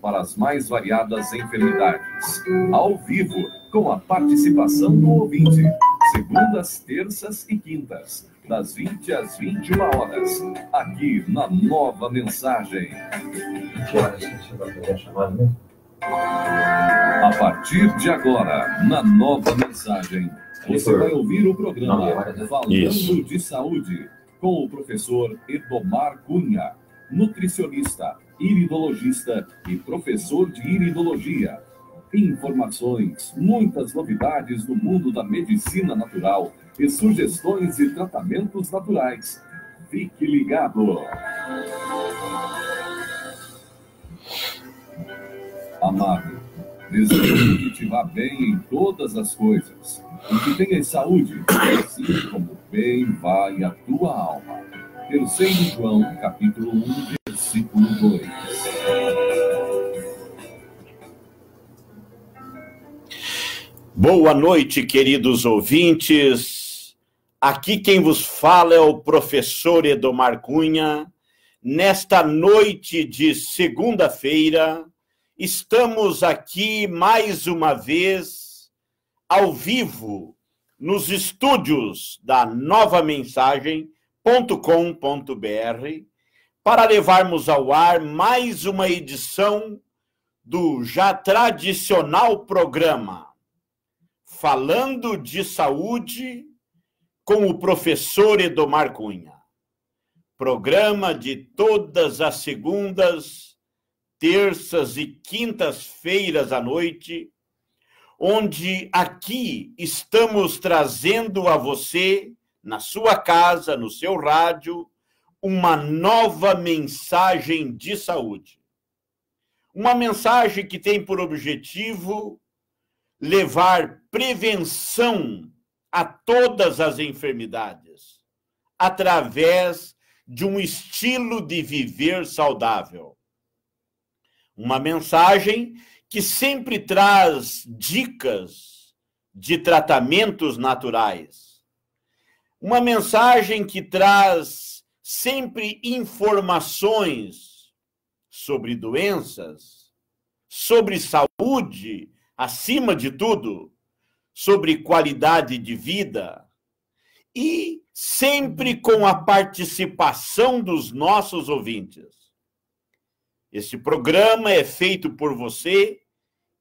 para as mais variadas enfermidades. Ao vivo, com a participação do ouvinte. Segundas, terças e quintas, das 20 às 21 horas, aqui na Nova Mensagem. A partir de agora, na Nova Mensagem, você vai ouvir o programa né? Falando de Saúde, com o professor Edomar Cunha, nutricionista iridologista e professor de iridologia. Informações, muitas novidades do mundo da medicina natural e sugestões de tratamentos naturais. Fique ligado! Amado, desejo que te vá bem em todas as coisas e que tenhas saúde, assim como bem vai a tua alma. Terceiro João, capítulo 1, Boa noite, queridos ouvintes. Aqui quem vos fala é o professor Edomar Cunha. Nesta noite de segunda-feira, estamos aqui mais uma vez, ao vivo, nos estúdios da Nova para levarmos ao ar mais uma edição do já tradicional programa Falando de Saúde com o professor Edomar Cunha. Programa de todas as segundas, terças e quintas-feiras à noite, onde aqui estamos trazendo a você, na sua casa, no seu rádio, uma nova mensagem de saúde. Uma mensagem que tem por objetivo levar prevenção a todas as enfermidades através de um estilo de viver saudável. Uma mensagem que sempre traz dicas de tratamentos naturais. Uma mensagem que traz sempre informações sobre doenças, sobre saúde, acima de tudo, sobre qualidade de vida e sempre com a participação dos nossos ouvintes. Este programa é feito por você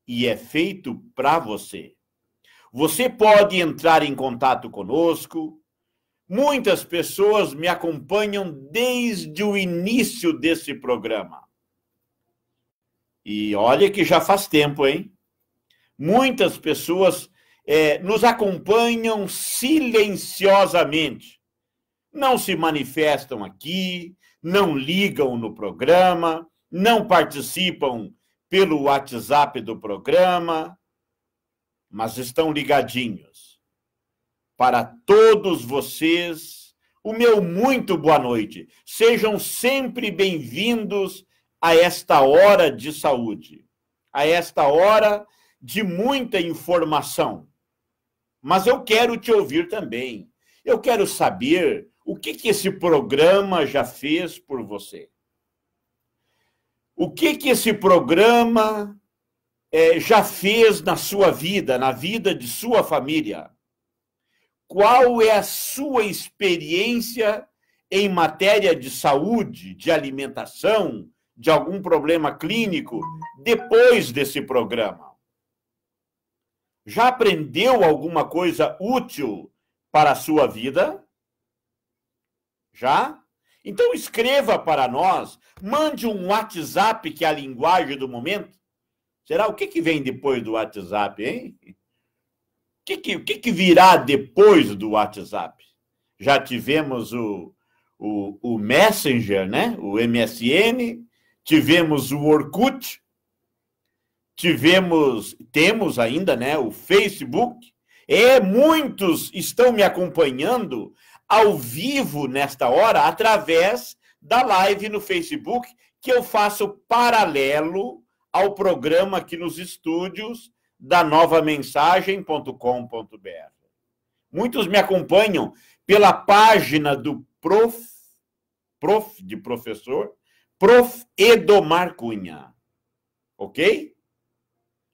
e é feito para você. Você pode entrar em contato conosco Muitas pessoas me acompanham desde o início desse programa. E olha que já faz tempo, hein? Muitas pessoas é, nos acompanham silenciosamente. Não se manifestam aqui, não ligam no programa, não participam pelo WhatsApp do programa, mas estão ligadinhos para todos vocês o meu muito boa noite. Sejam sempre bem-vindos a esta hora de saúde, a esta hora de muita informação. Mas eu quero te ouvir também. Eu quero saber o que, que esse programa já fez por você. O que, que esse programa é, já fez na sua vida, na vida de sua família qual é a sua experiência em matéria de saúde, de alimentação, de algum problema clínico depois desse programa? Já aprendeu alguma coisa útil para a sua vida? Já? Então escreva para nós, mande um WhatsApp que é a linguagem do momento. Será o que, que vem depois do WhatsApp, hein? que, que, que, que virá depois do WhatsApp? Já tivemos o, o, o Messenger, né? o MSN, tivemos o Orkut, tivemos, temos ainda né? o Facebook. É, muitos estão me acompanhando ao vivo nesta hora através da live no Facebook que eu faço paralelo ao programa aqui nos estúdios da novamensagem.com.br. Muitos me acompanham pela página do Prof, prof de professor, Prof Edomar Cunha. OK?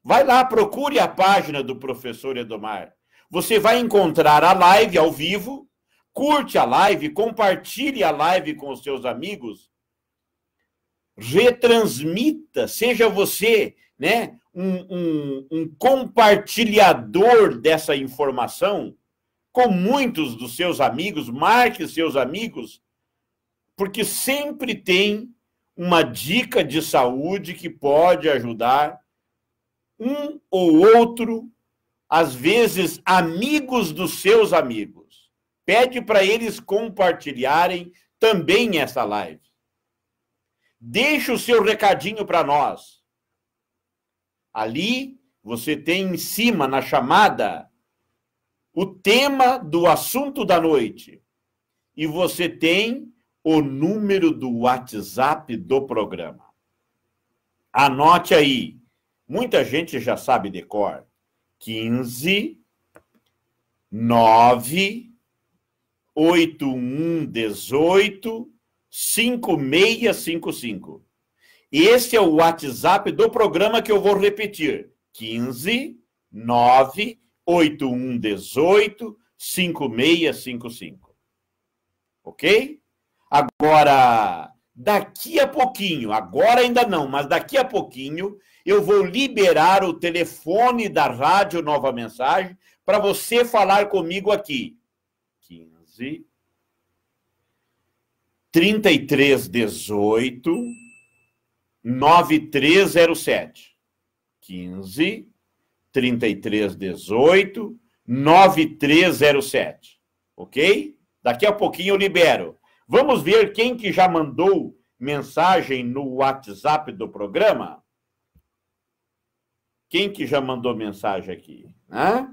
Vai lá, procure a página do professor Edomar. Você vai encontrar a live ao vivo, curte a live, compartilhe a live com os seus amigos, retransmita, seja você, né, um, um, um compartilhador dessa informação com muitos dos seus amigos, marque seus amigos, porque sempre tem uma dica de saúde que pode ajudar um ou outro, às vezes amigos dos seus amigos. Pede para eles compartilharem também essa live. Deixe o seu recadinho para nós. Ali você tem em cima, na chamada, o tema do assunto da noite. E você tem o número do WhatsApp do programa. Anote aí. Muita gente já sabe de cor. 15 9 8118 5655. Esse é o WhatsApp do programa que eu vou repetir: 15 9 81 18 5655. Ok? Agora, daqui a pouquinho, agora ainda não, mas daqui a pouquinho, eu vou liberar o telefone da Rádio Nova Mensagem para você falar comigo aqui. 15 33 18 9307 15 3318 9307. OK? Daqui a pouquinho eu libero. Vamos ver quem que já mandou mensagem no WhatsApp do programa? Quem que já mandou mensagem aqui? Né?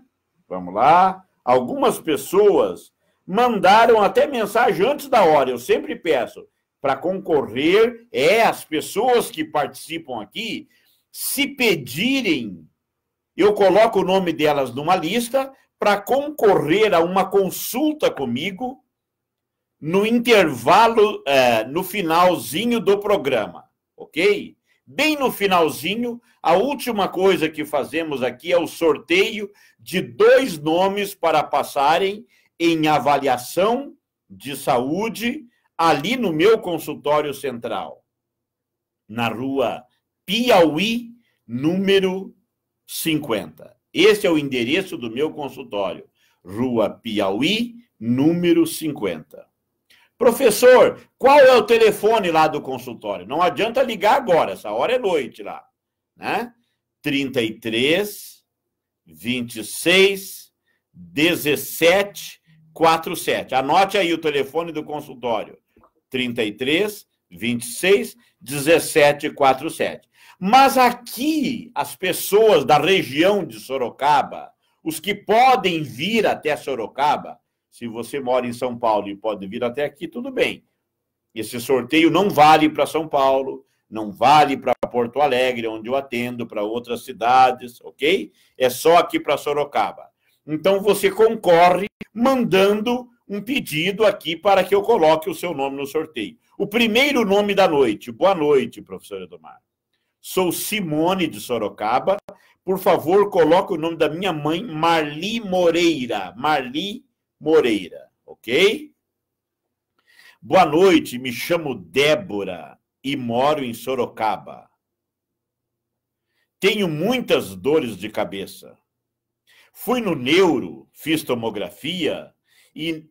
Vamos lá. Algumas pessoas mandaram até mensagem antes da hora. Eu sempre peço para concorrer é as pessoas que participam aqui, se pedirem, eu coloco o nome delas numa lista para concorrer a uma consulta comigo no intervalo, é, no finalzinho do programa, ok? Bem no finalzinho, a última coisa que fazemos aqui é o sorteio de dois nomes para passarem em avaliação de saúde ali no meu consultório central, na rua Piauí, número 50. Esse é o endereço do meu consultório, rua Piauí, número 50. Professor, qual é o telefone lá do consultório? Não adianta ligar agora, essa hora é noite lá, né? 33 26 17 47. Anote aí o telefone do consultório. 33, 26, 17, 47. Mas aqui, as pessoas da região de Sorocaba, os que podem vir até Sorocaba, se você mora em São Paulo e pode vir até aqui, tudo bem. Esse sorteio não vale para São Paulo, não vale para Porto Alegre, onde eu atendo, para outras cidades, ok? É só aqui para Sorocaba. Então você concorre mandando um pedido aqui para que eu coloque o seu nome no sorteio. O primeiro nome da noite. Boa noite, professor Edomar. Sou Simone de Sorocaba. Por favor, coloque o nome da minha mãe, Marli Moreira. Marli Moreira, ok? Boa noite, me chamo Débora e moro em Sorocaba. Tenho muitas dores de cabeça. Fui no neuro, fiz tomografia e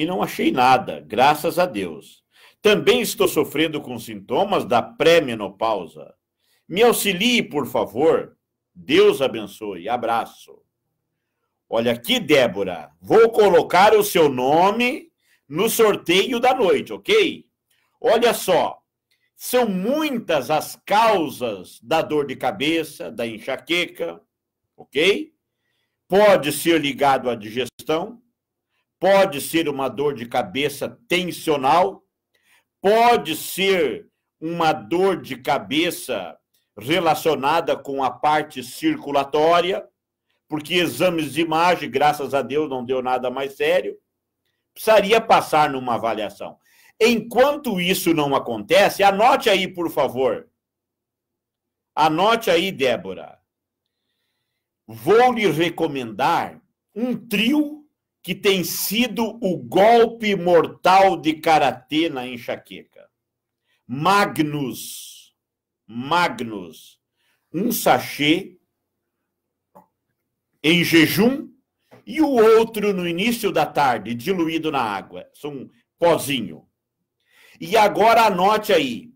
e não achei nada, graças a Deus. Também estou sofrendo com sintomas da pré-menopausa. Me auxilie, por favor. Deus abençoe. Abraço. Olha aqui, Débora. Vou colocar o seu nome no sorteio da noite, ok? Olha só. São muitas as causas da dor de cabeça, da enxaqueca, ok? Pode ser ligado à digestão, pode ser uma dor de cabeça tensional, pode ser uma dor de cabeça relacionada com a parte circulatória, porque exames de imagem, graças a Deus, não deu nada mais sério. Precisaria passar numa avaliação. Enquanto isso não acontece, anote aí, por favor. Anote aí, Débora. Vou lhe recomendar um trio que tem sido o golpe mortal de karatê na enxaqueca. Magnus, Magnus, um sachê em jejum e o outro no início da tarde, diluído na água. São pozinho. E agora anote aí: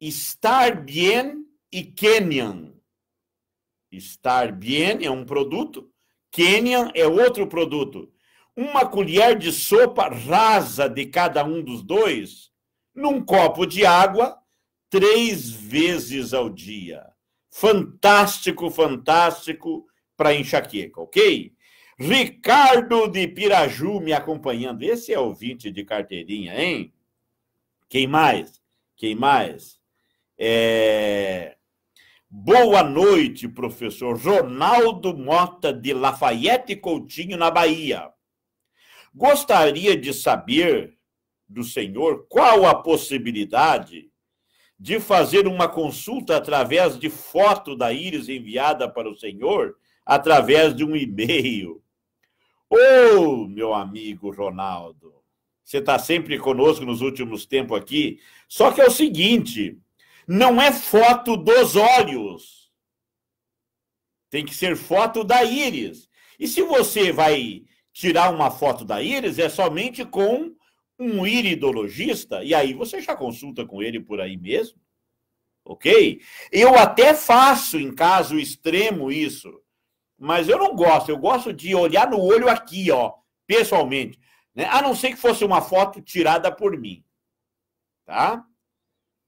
estar bien e Kenyan. Estar bien é um produto, Kenyan é outro produto uma colher de sopa rasa de cada um dos dois num copo de água três vezes ao dia. Fantástico, fantástico para enxaqueca, ok? Ricardo de Piraju me acompanhando. Esse é ouvinte de carteirinha, hein? Quem mais? Quem mais? É... Boa noite, professor Ronaldo Mota de Lafayette Coutinho, na Bahia. Gostaria de saber do senhor qual a possibilidade de fazer uma consulta através de foto da íris enviada para o senhor através de um e-mail. Ô, oh, meu amigo Ronaldo, você está sempre conosco nos últimos tempos aqui. Só que é o seguinte: não é foto dos olhos. Tem que ser foto da íris. E se você vai tirar uma foto da íris é somente com um iridologista, e aí você já consulta com ele por aí mesmo, ok? Eu até faço em caso extremo isso, mas eu não gosto, eu gosto de olhar no olho aqui, ó, pessoalmente, né? a não ser que fosse uma foto tirada por mim, tá?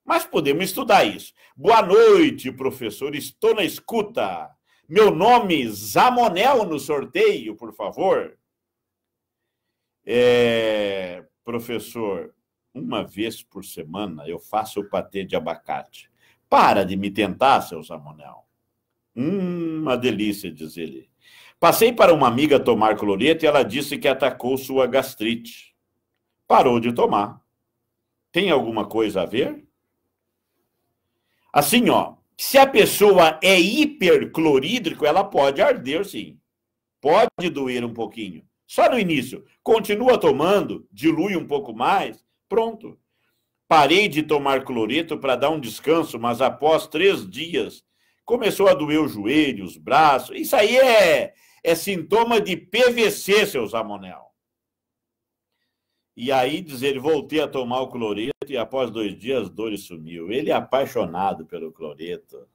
Mas podemos estudar isso. Boa noite, professor, estou na escuta. Meu nome, é Zamonel, no sorteio, por favor. É, professor, uma vez por semana eu faço o patê de abacate. Para de me tentar, seu Samuel. Hum, uma delícia, diz ele. Passei para uma amiga tomar cloreto e ela disse que atacou sua gastrite. Parou de tomar. Tem alguma coisa a ver? Assim, ó, se a pessoa é hiperclorídrico, ela pode arder, sim. Pode doer um pouquinho. Só no início. Continua tomando, dilui um pouco mais, pronto. Parei de tomar cloreto para dar um descanso, mas após três dias começou a doer o joelho, os braços. Isso aí é, é sintoma de PVC, seu Zamonel. E aí diz ele, voltei a tomar o cloreto e após dois dias dores sumiu. Ele é apaixonado pelo cloreto,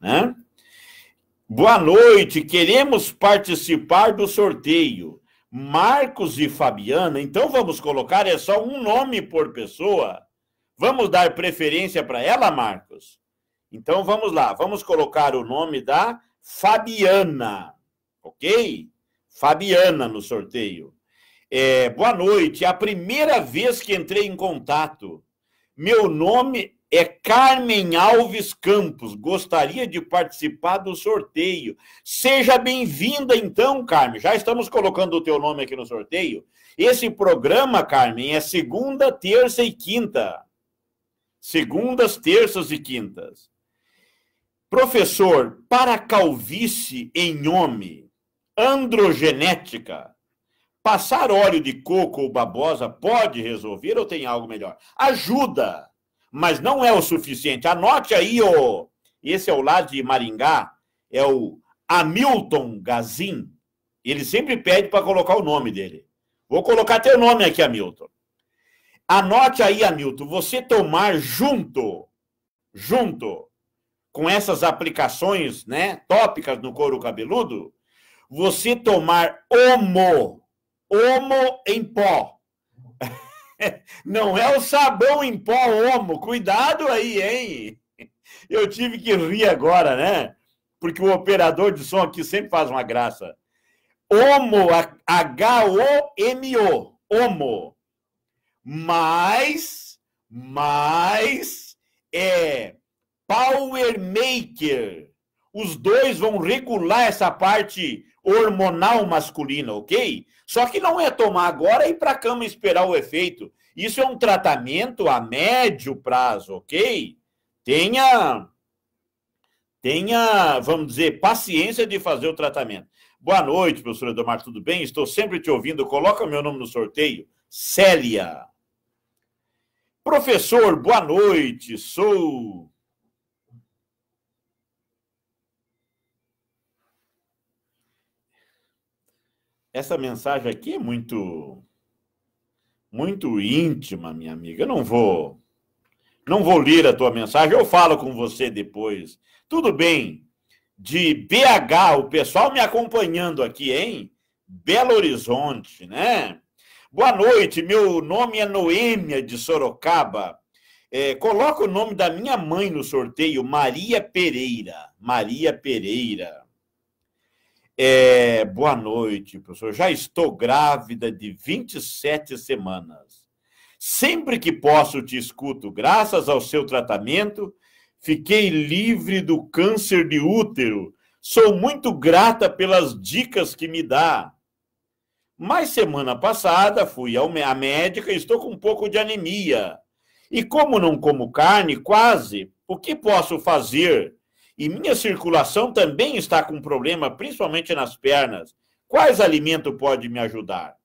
né? Boa noite, queremos participar do sorteio. Marcos e Fabiana, então vamos colocar é só um nome por pessoa. Vamos dar preferência para ela, Marcos? Então vamos lá, vamos colocar o nome da Fabiana, ok? Fabiana no sorteio. É, boa noite, é a primeira vez que entrei em contato. Meu nome é Carmen Alves Campos. Gostaria de participar do sorteio. Seja bem-vinda, então, Carmen. Já estamos colocando o teu nome aqui no sorteio. Esse programa, Carmen, é segunda, terça e quinta. Segundas, terças e quintas. Professor, para calvície em homem, androgenética, passar óleo de coco ou babosa pode resolver ou tem algo melhor? Ajuda! mas não é o suficiente. Anote aí, ó, esse é o lado de Maringá, é o Hamilton Gazin. Ele sempre pede para colocar o nome dele. Vou colocar teu nome aqui, Hamilton. Anote aí, Hamilton, você tomar junto, junto com essas aplicações, né, tópicas no couro cabeludo, você tomar homo, homo em pó. Não é o sabão em pó homo. Cuidado aí, hein? Eu tive que rir agora, né? Porque o operador de som aqui sempre faz uma graça. Homo, H-O-M-O, homo. Mas, mas é Power Maker. Os dois vão regular essa parte hormonal masculina, ok? Só que não é tomar agora e ir para a cama esperar o efeito. Isso é um tratamento a médio prazo, ok? Tenha, tenha, vamos dizer, paciência de fazer o tratamento. Boa noite, professor Edomar, tudo bem? Estou sempre te ouvindo. Coloca meu nome no sorteio. Célia. Professor, boa noite. Sou Essa mensagem aqui é muito muito íntima, minha amiga. Eu não vou não vou ler a tua mensagem, eu falo com você depois. Tudo bem. De BH, o pessoal me acompanhando aqui, hein? Belo Horizonte, né? Boa noite, meu nome é Noêmia de Sorocaba. É, coloca o nome da minha mãe no sorteio, Maria Pereira. Maria Pereira. É, boa noite, professor. Já estou grávida de 27 semanas. Sempre que posso, te escuto. Graças ao seu tratamento, fiquei livre do câncer de útero. Sou muito grata pelas dicas que me dá. Mas semana passada fui à médica e estou com um pouco de anemia. E como não como carne, quase, o que posso fazer? e minha circulação também está com problema, principalmente nas pernas. Quais alimento pode me ajudar?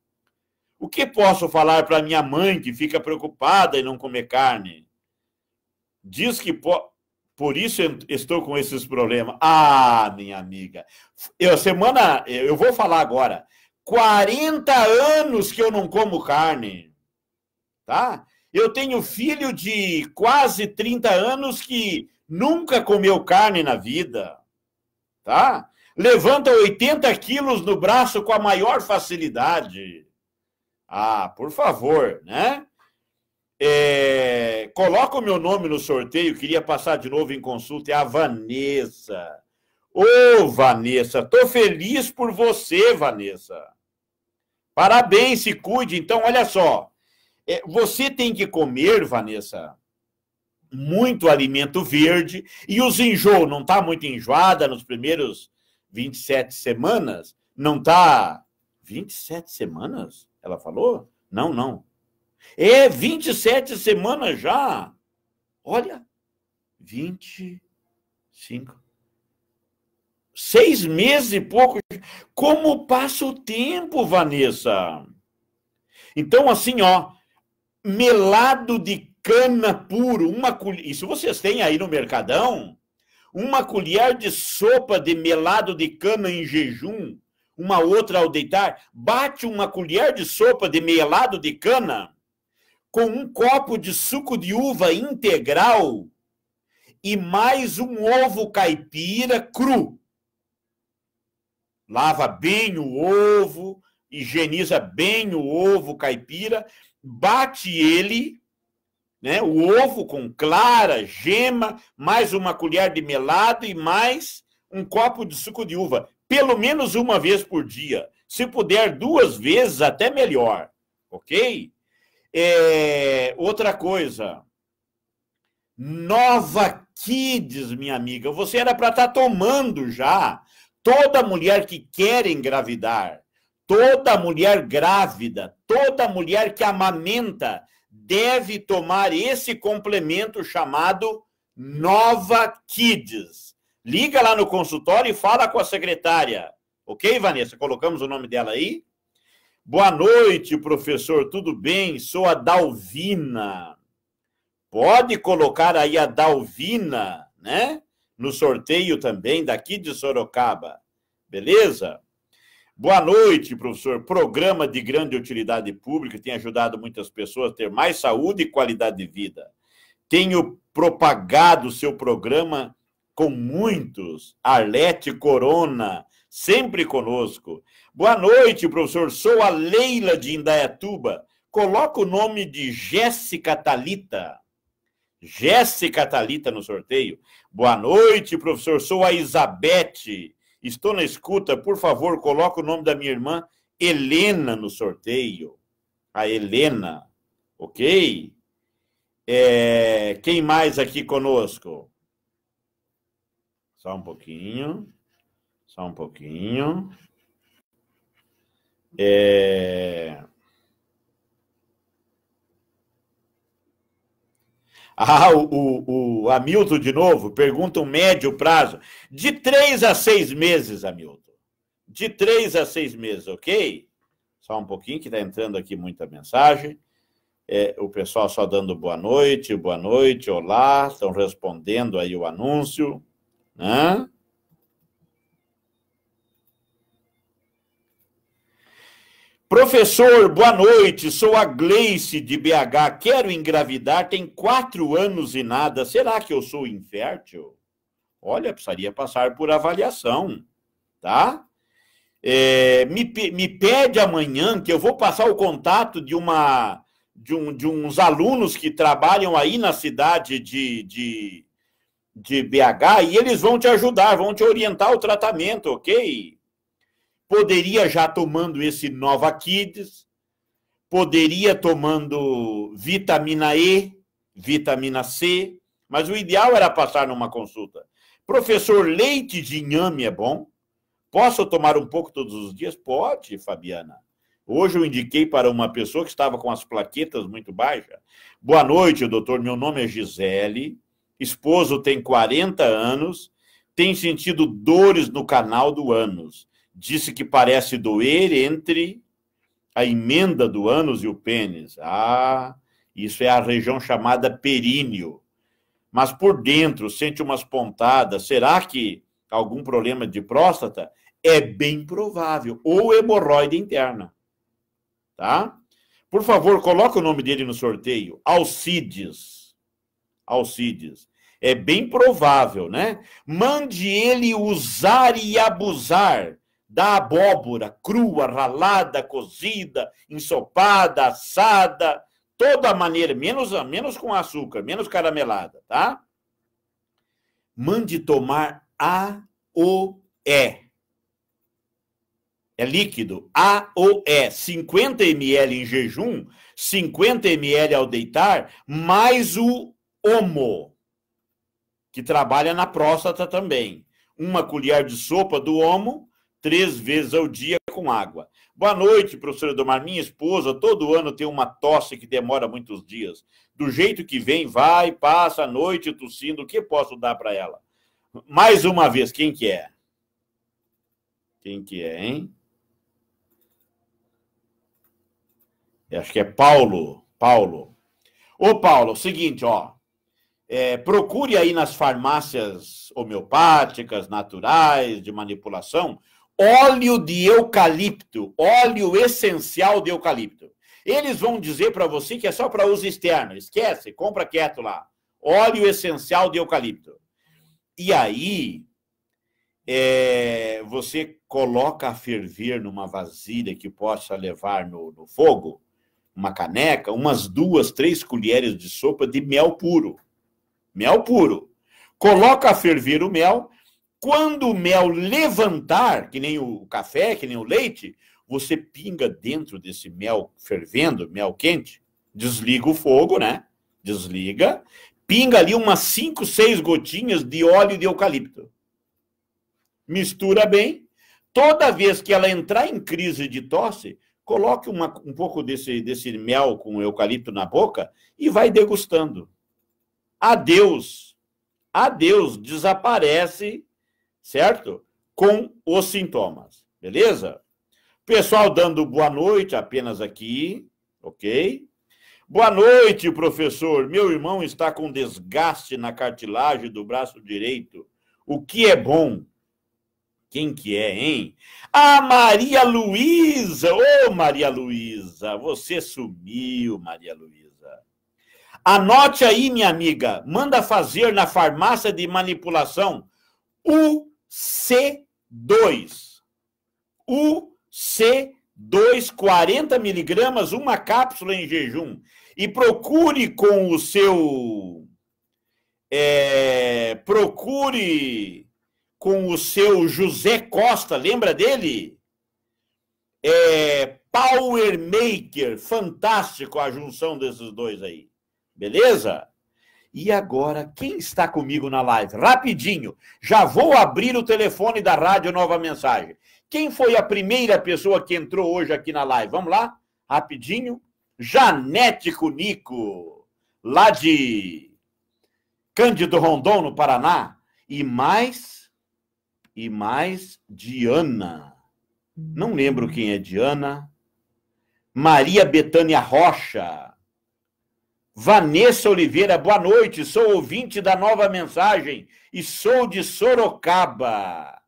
O que posso falar para minha mãe que fica preocupada em não comer carne? Diz que po... por isso estou com esses problemas. Ah, minha amiga. Eu semana, eu vou falar agora. 40 anos que eu não como carne. Tá? Eu tenho filho de quase 30 anos que nunca comeu carne na vida, tá? Levanta 80 quilos no braço com a maior facilidade. Ah, por favor, né? É, coloca o meu nome no sorteio, queria passar de novo em consulta, é a Vanessa. Ô, Vanessa, tô feliz por você, Vanessa. Parabéns, se cuide. Então, olha só, é, você tem que comer, Vanessa, muito alimento verde e os enjoos, não está muito enjoada nos primeiros 27 semanas? Não está. 27 semanas? Ela falou? Não, não. É 27 semanas já. Olha, 25. Seis meses e pouco. Como passa o tempo, Vanessa? Então, assim, ó, melado de cana puro, uma colher, isso vocês têm aí no Mercadão, uma colher de sopa de melado de cana em jejum, uma outra ao deitar, bate uma colher de sopa de melado de cana com um copo de suco de uva integral e mais um ovo caipira cru. Lava bem o ovo, higieniza bem o ovo caipira, bate ele né? O ovo com clara, gema, mais uma colher de melado e mais um copo de suco de uva, pelo menos uma vez por dia. Se puder duas vezes, até melhor, ok? É, outra coisa, Nova Kids, minha amiga, você era para estar tá tomando já. Toda mulher que quer engravidar, toda mulher grávida, toda mulher que amamenta deve tomar esse complemento chamado Nova Kids. Liga lá no consultório e fala com a secretária. Ok, Vanessa? Colocamos o nome dela aí. Boa noite, professor. Tudo bem? Sou a Dalvina. Pode colocar aí a Dalvina, né? No sorteio também daqui de Sorocaba. Beleza? Boa noite, professor. Programa de grande utilidade pública tem ajudado muitas pessoas a ter mais saúde e qualidade de vida. Tenho propagado seu programa com muitos. Arlete Corona, sempre conosco. Boa noite, professor. Sou a Leila de Indaiatuba. Coloca o nome de Jéssica Talita. Jéssica Talita no sorteio. Boa noite, professor. Sou a Isabete Estou na escuta, por favor, coloca o nome da minha irmã Helena no sorteio. A Helena, ok? É, quem mais aqui conosco? Só um pouquinho. Só um pouquinho. É... Ah, o, o, Hamilton de novo pergunta um médio prazo. De três a seis meses, Hamilton. De três a seis meses, ok? Só um pouquinho que está entrando aqui muita mensagem. É, o pessoal só dando boa noite, boa noite, olá. Estão respondendo aí o anúncio. Né? Professor, boa noite. Sou a Gleice de BH. Quero engravidar, tem quatro anos e nada. Será que eu sou infértil? Olha, precisaria passar por avaliação, tá? É, me, me pede amanhã que eu vou passar o contato de uma de, um, de uns alunos que trabalham aí na cidade de, de, de BH e eles vão te ajudar, vão te orientar o tratamento, ok? poderia já tomando esse Nova Kids, poderia tomando vitamina E, vitamina C, mas o ideal era passar numa consulta. Professor, leite de inhame é bom? Posso tomar um pouco todos os dias? Pode, Fabiana. Hoje eu indiquei para uma pessoa que estava com as plaquetas muito baixas. Boa noite, doutor. Meu nome é Gisele. Esposo tem 40 anos. Tem sentido dores no canal do ânus. Disse que parece doer entre a emenda do ânus e o pênis. Ah, isso é a região chamada períneo. Mas por dentro sente umas pontadas. Será que algum problema de próstata? É bem provável. Ou hemorroide interna. Tá? Por favor, coloque o nome dele no sorteio. Alcides. Alcides. É bem provável, né? Mande ele usar e abusar da abóbora crua, ralada, cozida, ensopada, assada, toda maneira, menos, menos com açúcar, menos caramelada, tá? Mande tomar AOE. É líquido, AOE, 50 ml em jejum, 50 ml ao deitar, mais o homo, que trabalha na próstata também. Uma colher de sopa do homo, três vezes ao dia com água. Boa noite, professor Edomar. Minha esposa todo ano tem uma tosse que demora muitos dias. Do jeito que vem, vai, passa a noite tossindo. O que posso dar para ela? Mais uma vez, quem que é? Quem que é, hein? Eu acho que é Paulo. Paulo. Ô, Paulo, é seguinte, ó. É, procure aí nas farmácias homeopáticas, naturais, de manipulação, óleo de eucalipto, óleo essencial de eucalipto. Eles vão dizer para você que é só para uso externo, esquece, compra quieto lá. Óleo essencial de eucalipto. E aí, é, você coloca a ferver numa vasilha que possa levar no, no fogo, uma caneca, umas duas, três colheres de sopa de mel puro. Mel puro. Coloca a ferver o mel quando o mel levantar, que nem o café, que nem o leite, você pinga dentro desse mel fervendo, mel quente, desliga o fogo, né? Desliga, pinga ali umas 5, 6 gotinhas de óleo de eucalipto. Mistura bem. Toda vez que ela entrar em crise de tosse, coloque uma, um pouco desse, desse mel com eucalipto na boca e vai degustando. Adeus. Adeus. Desaparece certo? Com os sintomas, beleza? Pessoal dando boa noite apenas aqui, ok? Boa noite, professor. Meu irmão está com desgaste na cartilagem do braço direito. O que é bom? Quem que é, hein? A Maria Luísa! Ô, oh, Maria Luísa, você sumiu, Maria Luísa. Anote aí, minha amiga, manda fazer na farmácia de manipulação o C2. O C2, 40 miligramas, uma cápsula em jejum. E procure com o seu. É, procure com o seu José Costa, lembra dele? É, Power Maker, fantástico a junção desses dois aí. Beleza? E agora, quem está comigo na live? Rapidinho, já vou abrir o telefone da Rádio Nova Mensagem. Quem foi a primeira pessoa que entrou hoje aqui na live? Vamos lá, rapidinho. Janete Cunico, lá de Cândido Rondon, no Paraná. E mais, e mais Diana. Não lembro quem é Diana. Maria Betânia Rocha Vanessa Oliveira, boa noite. Sou ouvinte da nova mensagem e sou de Sorocaba.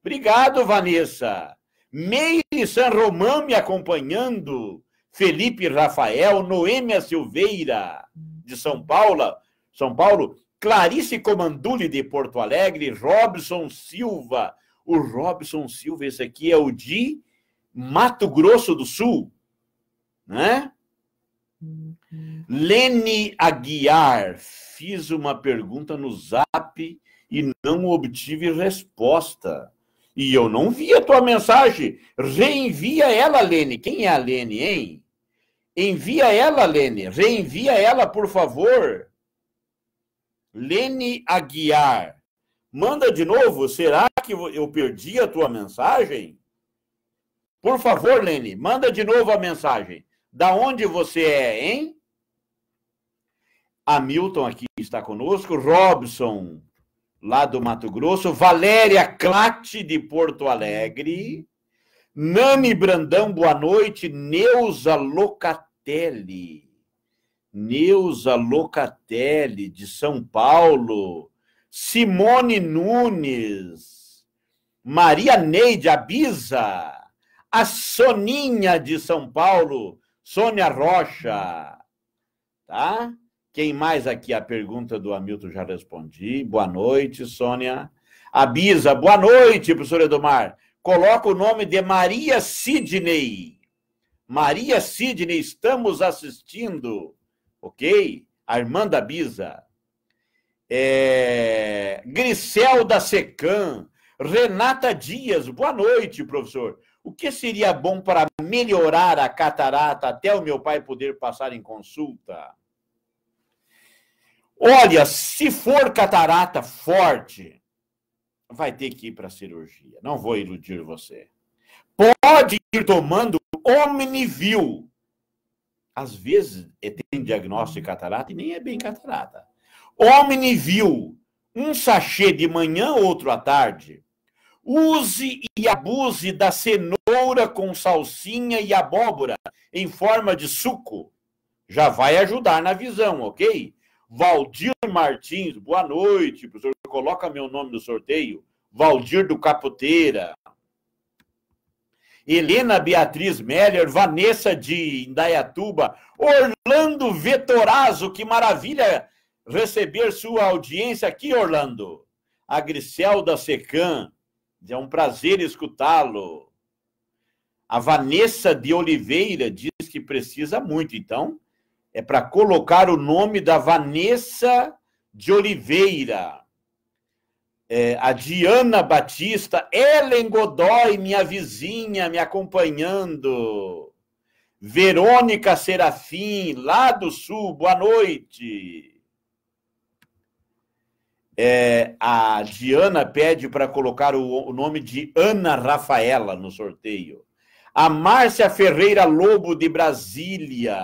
Obrigado, Vanessa. Meire San Román me acompanhando. Felipe Rafael, Noêmia Silveira, de São Paulo. São Paulo. Clarice Comandulli, de Porto Alegre. Robson Silva. O Robson Silva, esse aqui é o de Mato Grosso do Sul, né? Lene Aguiar, fiz uma pergunta no zap e não obtive resposta. E eu não vi a tua mensagem. Reenvia ela, Lene. Quem é a Lene, hein? Envia ela, Lene. Reenvia ela, por favor. Lene Aguiar. Manda de novo. Será que eu perdi a tua mensagem? Por favor, Lene, manda de novo a mensagem. Da onde você é, hein? Hamilton aqui está conosco, Robson, lá do Mato Grosso, Valéria Clate, de Porto Alegre, Nani Brandão, boa noite, Neuza Locatelli, Neuza Locatelli, de São Paulo, Simone Nunes, Maria Neide Abisa, a Soninha de São Paulo, Sônia Rocha, tá? Quem mais aqui? A pergunta do Hamilton já respondi. Boa noite, Sônia. A Bisa, boa noite, professor Edomar. Coloca o nome de Maria Sidney. Maria Sidney, estamos assistindo, ok? A irmã da Bisa. É... Griselda Secan. Renata Dias, boa noite, professor. O que seria bom para melhorar a catarata até o meu pai poder passar em consulta? Olha, se for catarata forte, vai ter que ir para a cirurgia. Não vou iludir você. Pode ir tomando Omnivil. Às vezes é, tem diagnóstico de catarata e nem é bem catarata. Omnivil, um sachê de manhã, outro à tarde. Use e abuse da cenoura com salsinha e abóbora em forma de suco. Já vai ajudar na visão, ok? Valdir Martins, boa noite, professor. Coloca meu nome no sorteio. Valdir do Capoteira. Helena Beatriz Meller, Vanessa de Indaiatuba, Orlando Vetorazo, que maravilha receber sua audiência aqui, Orlando. A Griselda Secan, é um prazer escutá-lo. A Vanessa de Oliveira diz que precisa muito, então é para colocar o nome da Vanessa de Oliveira. É, a Diana Batista, Ellen Godoy, minha vizinha, me acompanhando. Verônica Serafim, lá do Sul, boa noite. É, a Diana pede para colocar o, o, nome de Ana Rafaela no sorteio. A Márcia Ferreira Lobo de Brasília.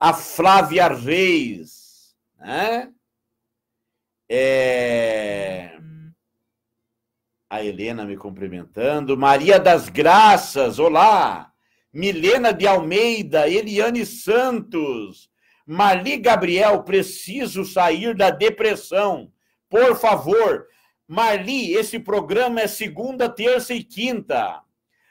A Flávia Reis. Né? É... A Helena me cumprimentando. Maria das Graças, olá. Milena de Almeida, Eliane Santos. Mali Gabriel, preciso sair da depressão. Por favor. Marli, esse programa é segunda, terça e quinta.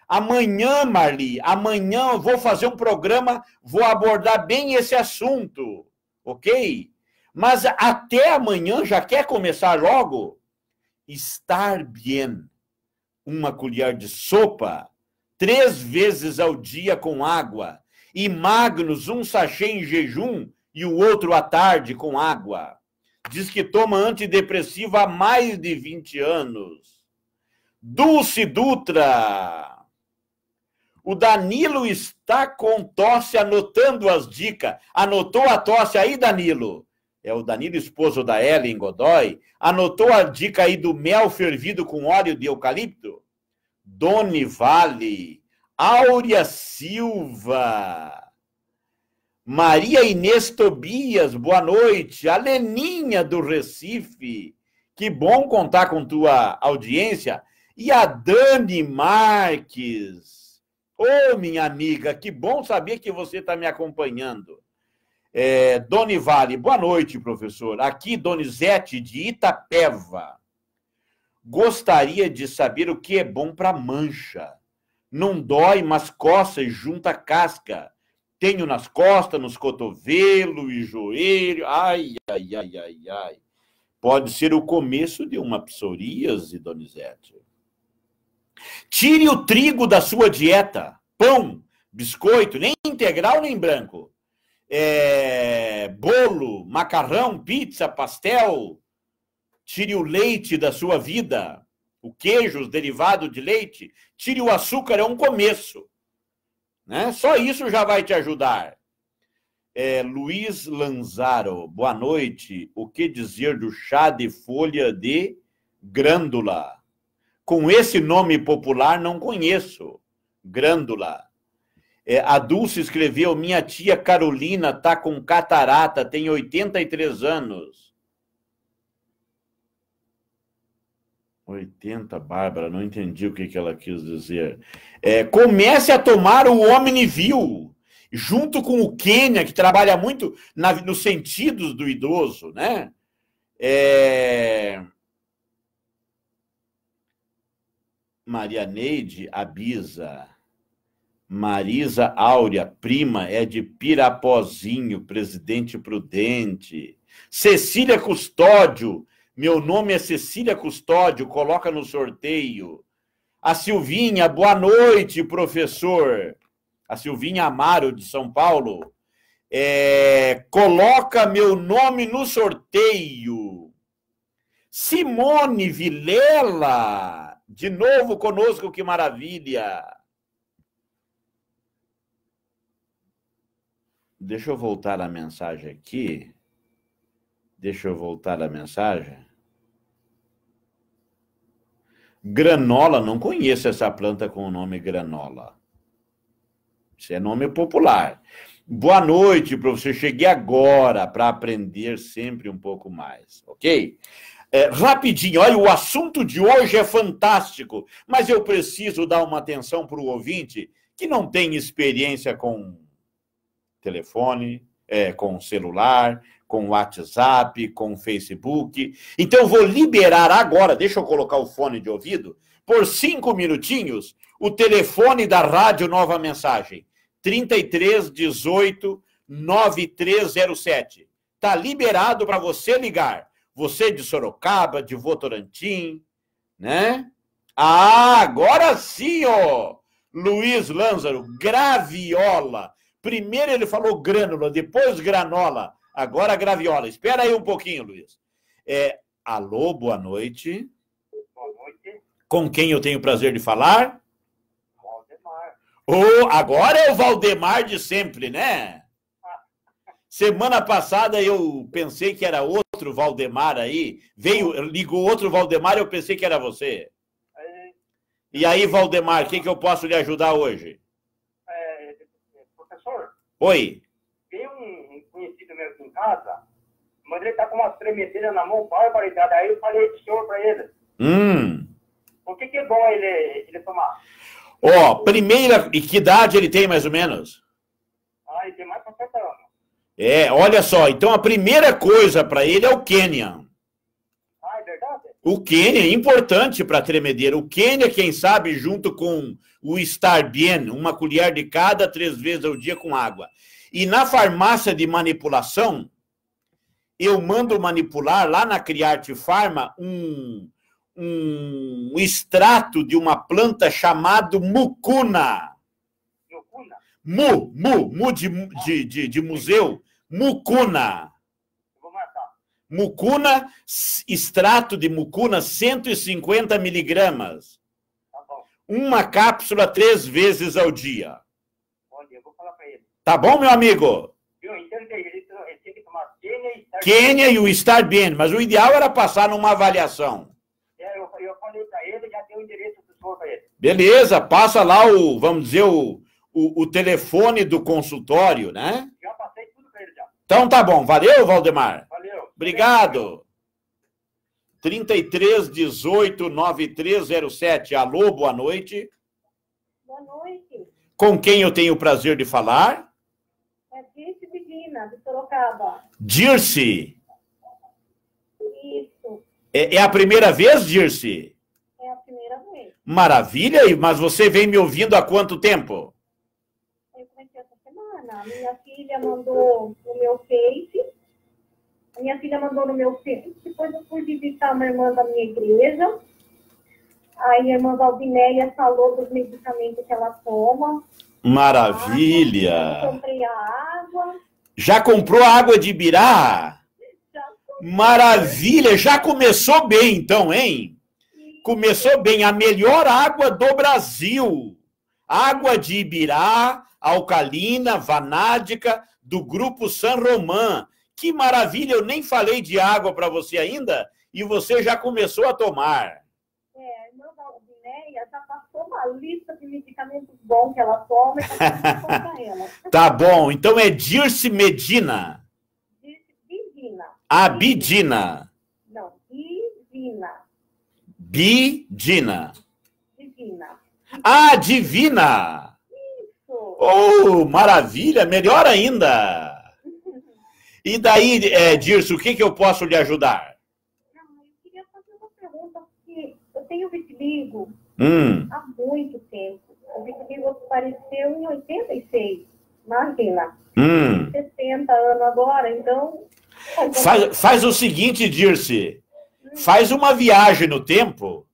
Amanhã, Marli, amanhã eu vou fazer um programa, vou abordar bem esse assunto, ok? Mas até amanhã, já quer começar logo? Estar bem. Uma colher de sopa, três vezes ao dia com água e Magnus um sachê em jejum e o outro à tarde com água. Diz que toma antidepressivo há mais de 20 anos. Dulce Dutra. O Danilo está com tosse anotando as dicas. Anotou a tosse aí, Danilo? É o Danilo, esposo da Ellen Godoy. Anotou a dica aí do mel fervido com óleo de eucalipto? Doni Vale Áurea Silva. Maria Inês Tobias, boa noite. A Leninha do Recife. Que bom contar com tua audiência. E a Dani Marques. Ô, oh, minha amiga, que bom saber que você está me acompanhando. É, Doni Vale, boa noite, professor. Aqui, Donizete de Itapeva. Gostaria de saber o que é bom para mancha não dói, mas coça e junta casca. Tenho nas costas, nos cotovelos e joelho. Ai, ai, ai, ai, ai. Pode ser o começo de uma psoríase, Donizete. Tire o trigo da sua dieta. Pão, biscoito, nem integral nem branco. É, bolo, macarrão, pizza, pastel. Tire o leite da sua vida. O queijo, os derivados de leite tire o açúcar é um começo. Né? Só isso já vai te ajudar. É, Luiz Lanzaro, boa noite. O que dizer do chá de folha de grândula? Com esse nome popular não conheço. Grândula. É, a Dulce escreveu: Minha tia Carolina tá com catarata, tem 83 anos. 80, Bárbara, não entendi o que, que ela quis dizer. É, comece a tomar o Omnivil, junto com o Quênia, que trabalha muito na, nos sentidos do idoso, né? É... Maria Neide Abisa. Marisa Áurea, prima, é de Pirapozinho, presidente prudente. Cecília Custódio, meu nome é Cecília Custódio, coloca no sorteio. A Silvinha, boa noite, professor. A Silvinha Amaro, de São Paulo. É, coloca meu nome no sorteio. Simone Vilela, de novo conosco, que maravilha. Deixa eu voltar a mensagem aqui. Deixa eu voltar a mensagem. Granola, não conheço essa planta com o nome granola. Isso é nome popular. Boa noite, professor. Cheguei agora para aprender sempre um pouco mais, ok? É, rapidinho, olha, o assunto de hoje é fantástico, mas eu preciso dar uma atenção para o ouvinte que não tem experiência com telefone, é, com celular, com o WhatsApp, com o Facebook. Então, eu vou liberar agora, deixa eu colocar o fone de ouvido, por cinco minutinhos, o telefone da Rádio Nova Mensagem, 33 18 9307. Está liberado para você ligar. Você de Sorocaba, de Votorantim, né? Ah, agora sim, ó! Luiz Lanzaro, graviola. Primeiro ele falou grânula, depois granola. Agora a graviola. Espera aí um pouquinho, Luiz. É, alô, boa noite. Boa noite. Com quem eu tenho o prazer de falar? Valdemar. Oh, agora é o Valdemar de sempre, né? Semana passada eu pensei que era outro Valdemar aí. Veio, ligou outro Valdemar e eu pensei que era você. É, e aí, Valdemar, o que, que eu posso lhe ajudar hoje? É, é professor. Oi casa, mas ele tá com uma tremedeira na mão, barbaridade. Aí eu falei de senhor pra ele. Hum. O que, que é bom ele, ele tomar? Ó, oh, primeira. E que idade ele tem, mais ou menos? Ah, ele tem mais de 70 anos. É, olha só. Então a primeira coisa pra ele é o Quênia. Ah, é verdade? O Quênia é importante para tremedeira. O Quênia, quem sabe, junto com o estar bien, uma colher de cada, três vezes ao dia com água. E na farmácia de manipulação, eu mando manipular lá na Criarte Pharma um, um extrato de uma planta chamado mucuna. Mucuna? Mu, mu, mu de, de, de, de museu. Mucuna. Mucuna, extrato de mucuna, 150 miligramas. Tá Uma cápsula três vezes ao dia. Bom dia, vou falar para ele. Tá bom, meu amigo? Eu então, entendi. Quênia e o estar bem, mas o ideal era passar numa avaliação. É, eu, eu falei para ele, já tem o endereço do senhor para ele. Beleza, passa lá o, vamos dizer, o, o, o telefone do consultório, né? Já passei tudo para ele já. Então tá bom, valeu, Valdemar. Valeu. Obrigado. 33 18 9307. Alô, boa noite. Boa noite. Com quem eu tenho o prazer de falar? de Sorocaba. Dirce. Isso. É, é, a primeira vez, Dirce? É a primeira vez. Maravilha, mas você vem me ouvindo há quanto tempo? Eu comecei essa semana. A minha filha mandou no meu Face. A minha filha mandou no meu Face. Depois eu fui visitar uma irmã da minha igreja. Aí a irmã Valdineia falou dos medicamentos que ela toma. Maravilha! Ah, comprei a água. Já comprou água de Ibirá? Maravilha! Já começou bem, então, hein? Começou bem. A melhor água do Brasil. Água de Ibirá, alcalina, vanádica, do Grupo San Román. Que maravilha! Eu nem falei de água para você ainda e você já começou a tomar. A lista de medicamentos bom que ela toma e tá ela. tá bom, então é Dirce Medina. Dirce Bidina. Ah, Bidina. Não, Bidina. Bidina. Divina. Ah, Divina. Isso. Oh, maravilha, melhor ainda. E daí, é, Dirce, o que, que eu posso lhe ajudar? Não, eu queria fazer uma pergunta, porque eu tenho vitiligo hum. há muito tempo. O Vic Vivo apareceu em 86, imagina. hum. 70 anos agora, então. Faz, faz o seguinte, Dirce. Faz uma viagem no tempo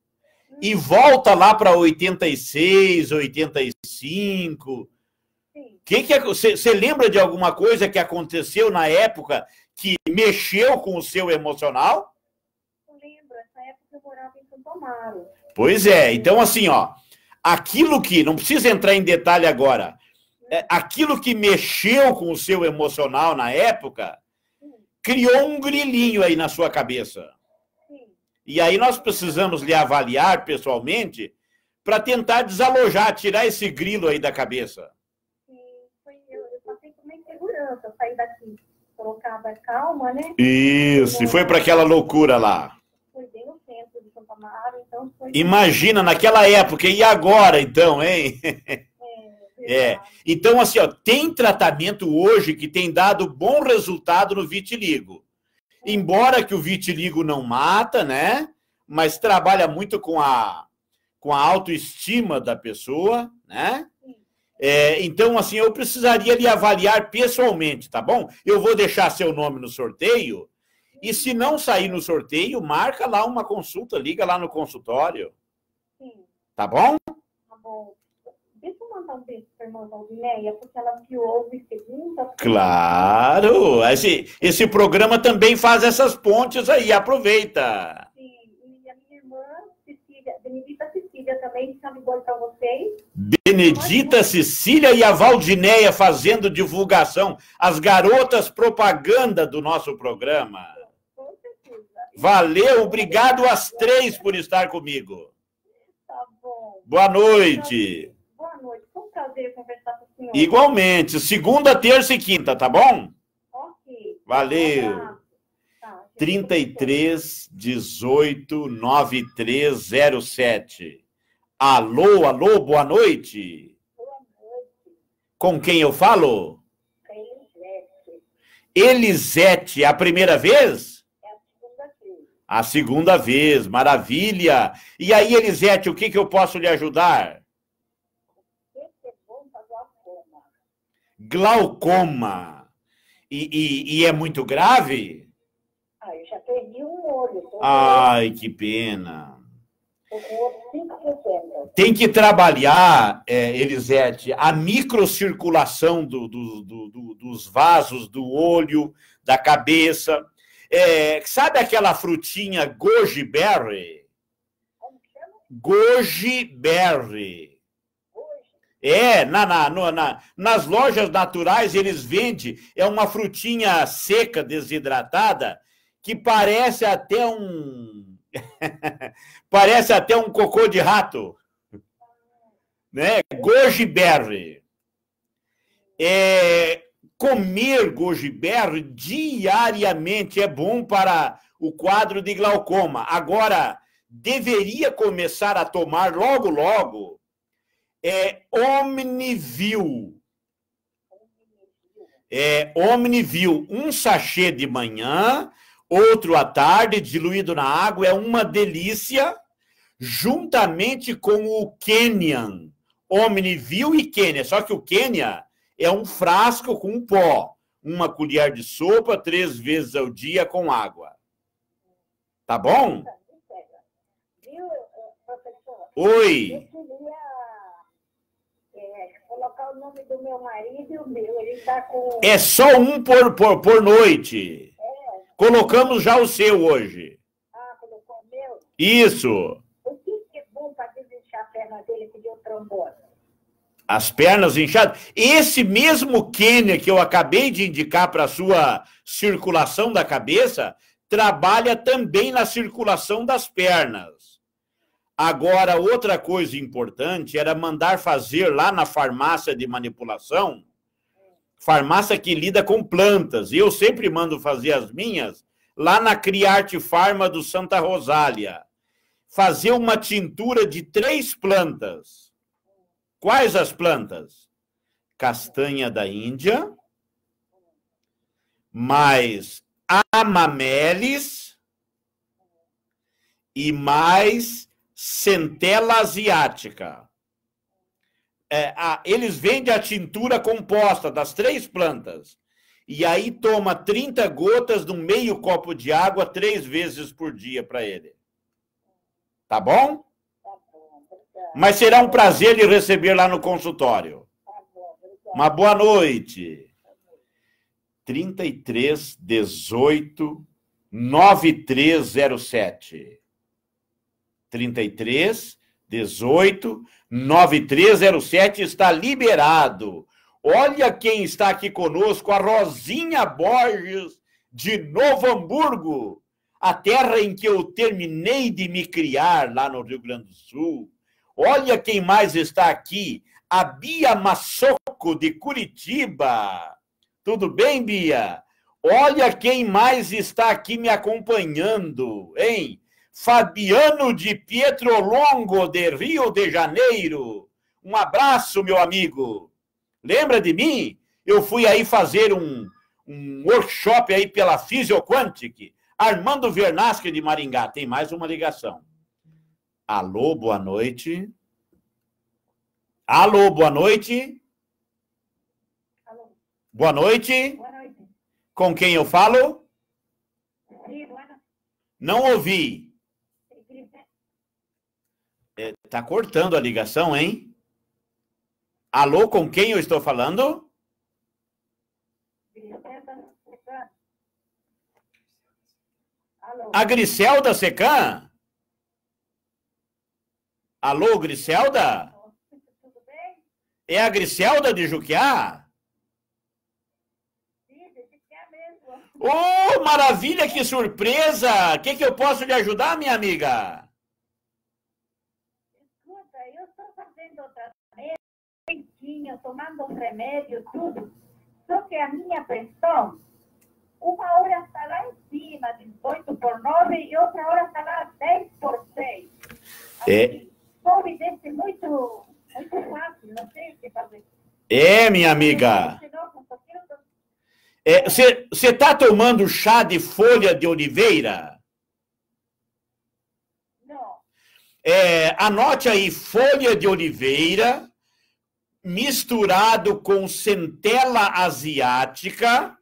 e volta lá para 86, 85. Quem que você lembra de alguma coisa que aconteceu na época que mexeu com o seu emocional? lembro, essa época eu morava em Santo Amaro. Pois é, então assim, ó, aquilo que, não precisa entrar em detalhe agora, é, aquilo que mexeu com o seu emocional na época, criou um grilinho aí na sua cabeça. E aí nós precisamos lhe avaliar pessoalmente para tentar desalojar, tirar esse grilo aí da cabeça. Sim, eu. passei uma insegurança, eu saí daqui. Colocava calma, né? Isso, e foi para aquela loucura lá. Bolsonaro, então foi... Imagina, naquela época, e agora, então, hein? É, é, Então, assim, ó, tem tratamento hoje que tem dado bom resultado no vitiligo. É. Embora que o vitiligo não mata, né? Mas trabalha muito com a, com a autoestima da pessoa, né? É, então, assim, eu precisaria lhe avaliar pessoalmente, tá bom? Eu vou deixar seu nome no sorteio e se não sair no sorteio, marca lá uma consulta, liga lá no consultório. Sim. Tá bom? Tá bom. Deixa eu mandar um beijo para a irmã Valdileia, porque ela me ouve segunda. Claro! Esse, esse programa também faz essas pontes aí, aproveita. Sim, e a minha irmã, Benedita Cecília também, está ligando para vocês. Benedita Cecília e a Valdineia fazendo divulgação, as garotas propaganda do nosso programa. Valeu, obrigado às três por estar comigo. Tá bom. Boa noite. Boa noite, foi um prazer conversar com o senhor. Igualmente, segunda, terça e quinta, tá bom? Ok. Valeu. Tá. 33 18 9307. Alô, alô, boa noite. Boa noite. Com quem eu falo? Com Elisete. Elisete, é a primeira vez? A segunda vez, maravilha! E aí, Elisete, o que, que eu posso lhe ajudar? Glaucoma. E, e, e é muito grave? Ah, eu já perdi um olho. Ai, que pena. Tem que trabalhar, é, Elisete, a microcirculação do, do, do, dos vasos do olho, da cabeça. É, sabe aquela frutinha goji berry? Goji berry. É, na, na, na, nas lojas naturais eles vendem, é uma frutinha seca, desidratada, que parece até um. parece até um cocô de rato. Né? Goji berry. É, Comer berry diariamente é bom para o quadro de glaucoma. Agora, deveria começar a tomar logo, logo, é Omnivil. É Omnivil, um sachê de manhã, outro à tarde, diluído na água, é uma delícia, juntamente com o Kenyan. Omnivil e Kenya, Só que o Quênia é um frasco com pó, uma colher de sopa três vezes ao dia com água. Tá bom? Viu, professor? Oi. Eu queria é, colocar o nome do meu marido e o meu. Ele tá com. É só um por, por, por noite. É. Colocamos já o seu hoje. Ah, colocou o meu? Isso. O que é bom para desinchar a perna dele que deu trombose? as pernas inchadas. Esse mesmo Kenner que eu acabei de indicar para sua circulação da cabeça, trabalha também na circulação das pernas. Agora, outra coisa importante era mandar fazer lá na farmácia de manipulação, farmácia que lida com plantas. E Eu sempre mando fazer as minhas lá na Criarte Farma do Santa Rosália. Fazer uma tintura de três plantas Quais as plantas? Castanha da Índia, mais amamelis e mais centela asiática. É, a, eles vendem a tintura composta das três plantas. E aí toma 30 gotas de um meio copo de água três vezes por dia para ele. Tá bom? Mas será um prazer lhe receber lá no consultório. Uma boa noite. 33 18 9307. 33 18 9307 está liberado. Olha quem está aqui conosco, a Rosinha Borges de Novo Hamburgo, a terra em que eu terminei de me criar lá no Rio Grande do Sul. Olha quem mais está aqui, a Bia Massoco, de Curitiba. Tudo bem, Bia? Olha quem mais está aqui me acompanhando, hein? Fabiano de Pietrolongo, de Rio de Janeiro. Um abraço, meu amigo. Lembra de mim? Eu fui aí fazer um, um workshop aí pela Fisioquantic. Armando Vernasque de Maringá, tem mais uma ligação. Alô, boa noite. Alô, boa noite. Alô. Boa noite. Boa noite. Com quem eu falo? Sim, Não ouvi. Né? É, tá cortando a ligação, hein? Alô, com quem eu estou falando? Griselda. A Griselda Secan? Alô, Griselda? Tudo bem? É a Griselda de Juquiá? Sim, de Juquiá mesmo. Oh, maravilha, que surpresa! O que, que eu posso lhe ajudar, minha amiga? Escuta, eu estou fazendo tratamento, dentinho, tomando um remédio, tudo. Só que a minha pressão, uma hora está lá em cima, 18 por 9, e outra hora está lá 10 por 6. É fome desse muito, muito fácil, não sei o que fazer. É, minha amiga. É, você está tomando chá de folha de oliveira? Não. É, anote aí, folha de oliveira misturado com centela asiática.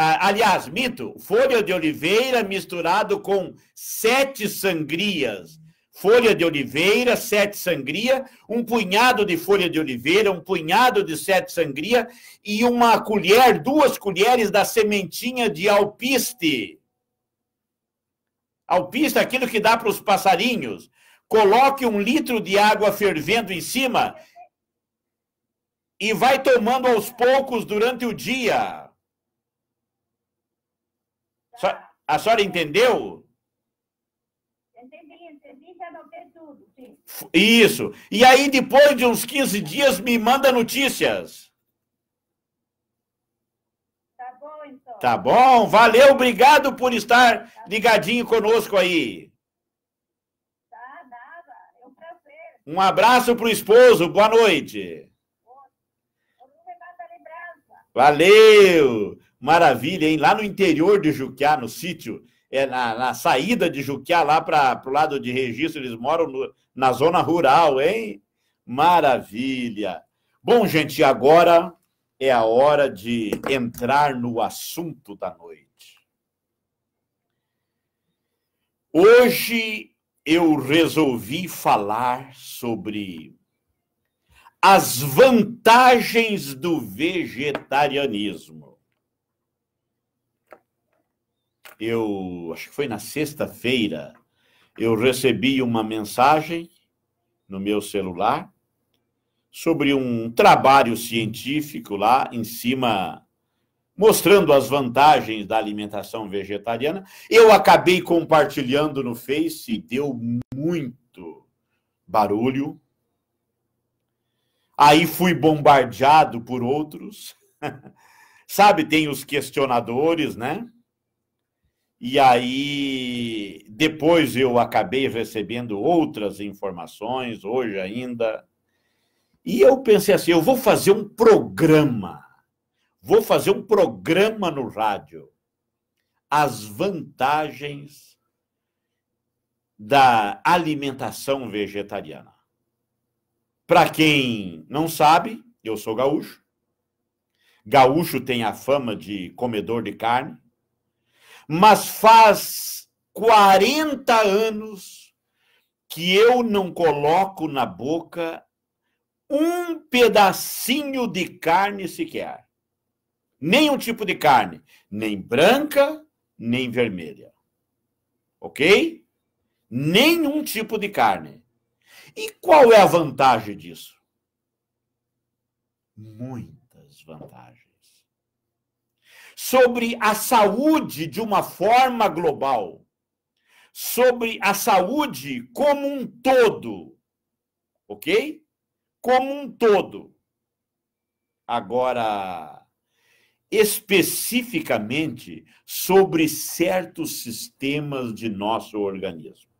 Ah, aliás, mito, folha de oliveira misturado com sete sangrias folha de oliveira, sete sangria, um punhado de folha de oliveira, um punhado de sete sangria e uma colher, duas colheres da sementinha de alpiste. Alpiste, é aquilo que dá para os passarinhos. Coloque um litro de água fervendo em cima e vai tomando aos poucos durante o dia. A senhora entendeu? Isso. E aí, depois de uns 15 dias, me manda notícias. Tá bom, então. Tá bom. Valeu, obrigado por estar ligadinho conosco aí. Tá, nada. É um prazer. Um abraço pro esposo. Boa noite. Valeu! Maravilha, hein? Lá no interior de Juquiá, no sítio, é, na, na, saída de Juquiá, lá para o lado de registro, eles moram no, na zona rural, hein? Maravilha! Bom, gente, agora é a hora de entrar no assunto da noite. Hoje eu resolvi falar sobre as vantagens do vegetarianismo eu acho que foi na sexta-feira, eu recebi uma mensagem no meu celular sobre um trabalho científico lá em cima mostrando as vantagens da alimentação vegetariana. Eu acabei compartilhando no Face, deu muito barulho. Aí fui bombardeado por outros. Sabe, tem os questionadores, né? E aí, depois eu acabei recebendo outras informações, hoje ainda. E eu pensei assim: eu vou fazer um programa, vou fazer um programa no rádio. As vantagens da alimentação vegetariana. Para quem não sabe, eu sou gaúcho. Gaúcho tem a fama de comedor de carne mas faz 40 anos que eu não coloco na boca um pedacinho de carne sequer. Nenhum tipo de carne, nem branca, nem vermelha. OK? Nenhum tipo de carne. E qual é a vantagem disso? Muitas vantagens sobre a saúde de uma forma global, sobre a saúde como um todo, ok? Como um todo. Agora, especificamente sobre certos sistemas de nosso organismo.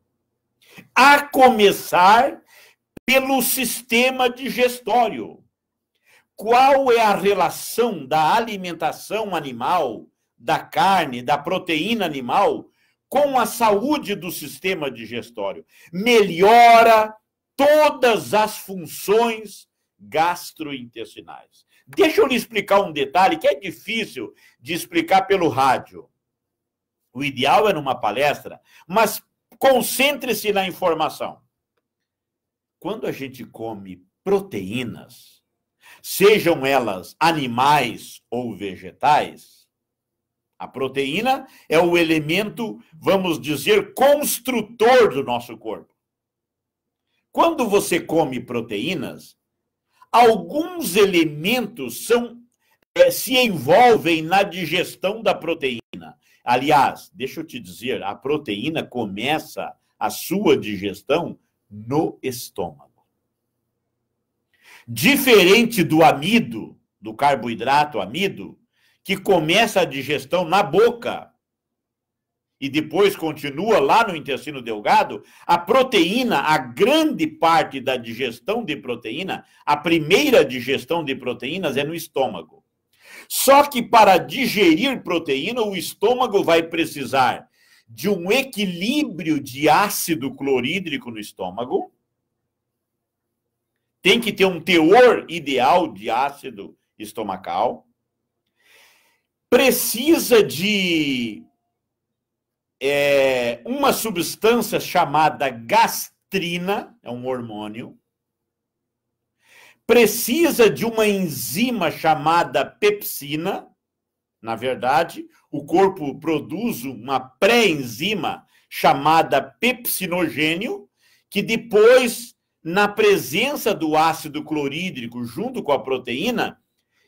A começar pelo sistema digestório qual é a relação da alimentação animal, da carne, da proteína animal, com a saúde do sistema digestório. Melhora todas as funções gastrointestinais. Deixa eu lhe explicar um detalhe que é difícil de explicar pelo rádio. O ideal é numa palestra, mas concentre-se na informação. Quando a gente come proteínas, sejam elas animais ou vegetais, a proteína é o elemento, vamos dizer, construtor do nosso corpo. Quando você come proteínas, alguns elementos são é, se envolvem na digestão da proteína. Aliás, deixa eu te dizer, a proteína começa a sua digestão no estômago. Diferente do amido, do carboidrato amido, que começa a digestão na boca e depois continua lá no intestino delgado, a proteína, a grande parte da digestão de proteína, a primeira digestão de proteínas é no estômago. Só que para digerir proteína, o estômago vai precisar de um equilíbrio de ácido clorídrico no estômago tem que ter um teor ideal de ácido estomacal, precisa de é, uma substância chamada gastrina, é um hormônio, precisa de uma enzima chamada pepsina. Na verdade, o corpo produz uma pré-enzima chamada pepsinogênio, que depois na presença do ácido clorídrico junto com a proteína,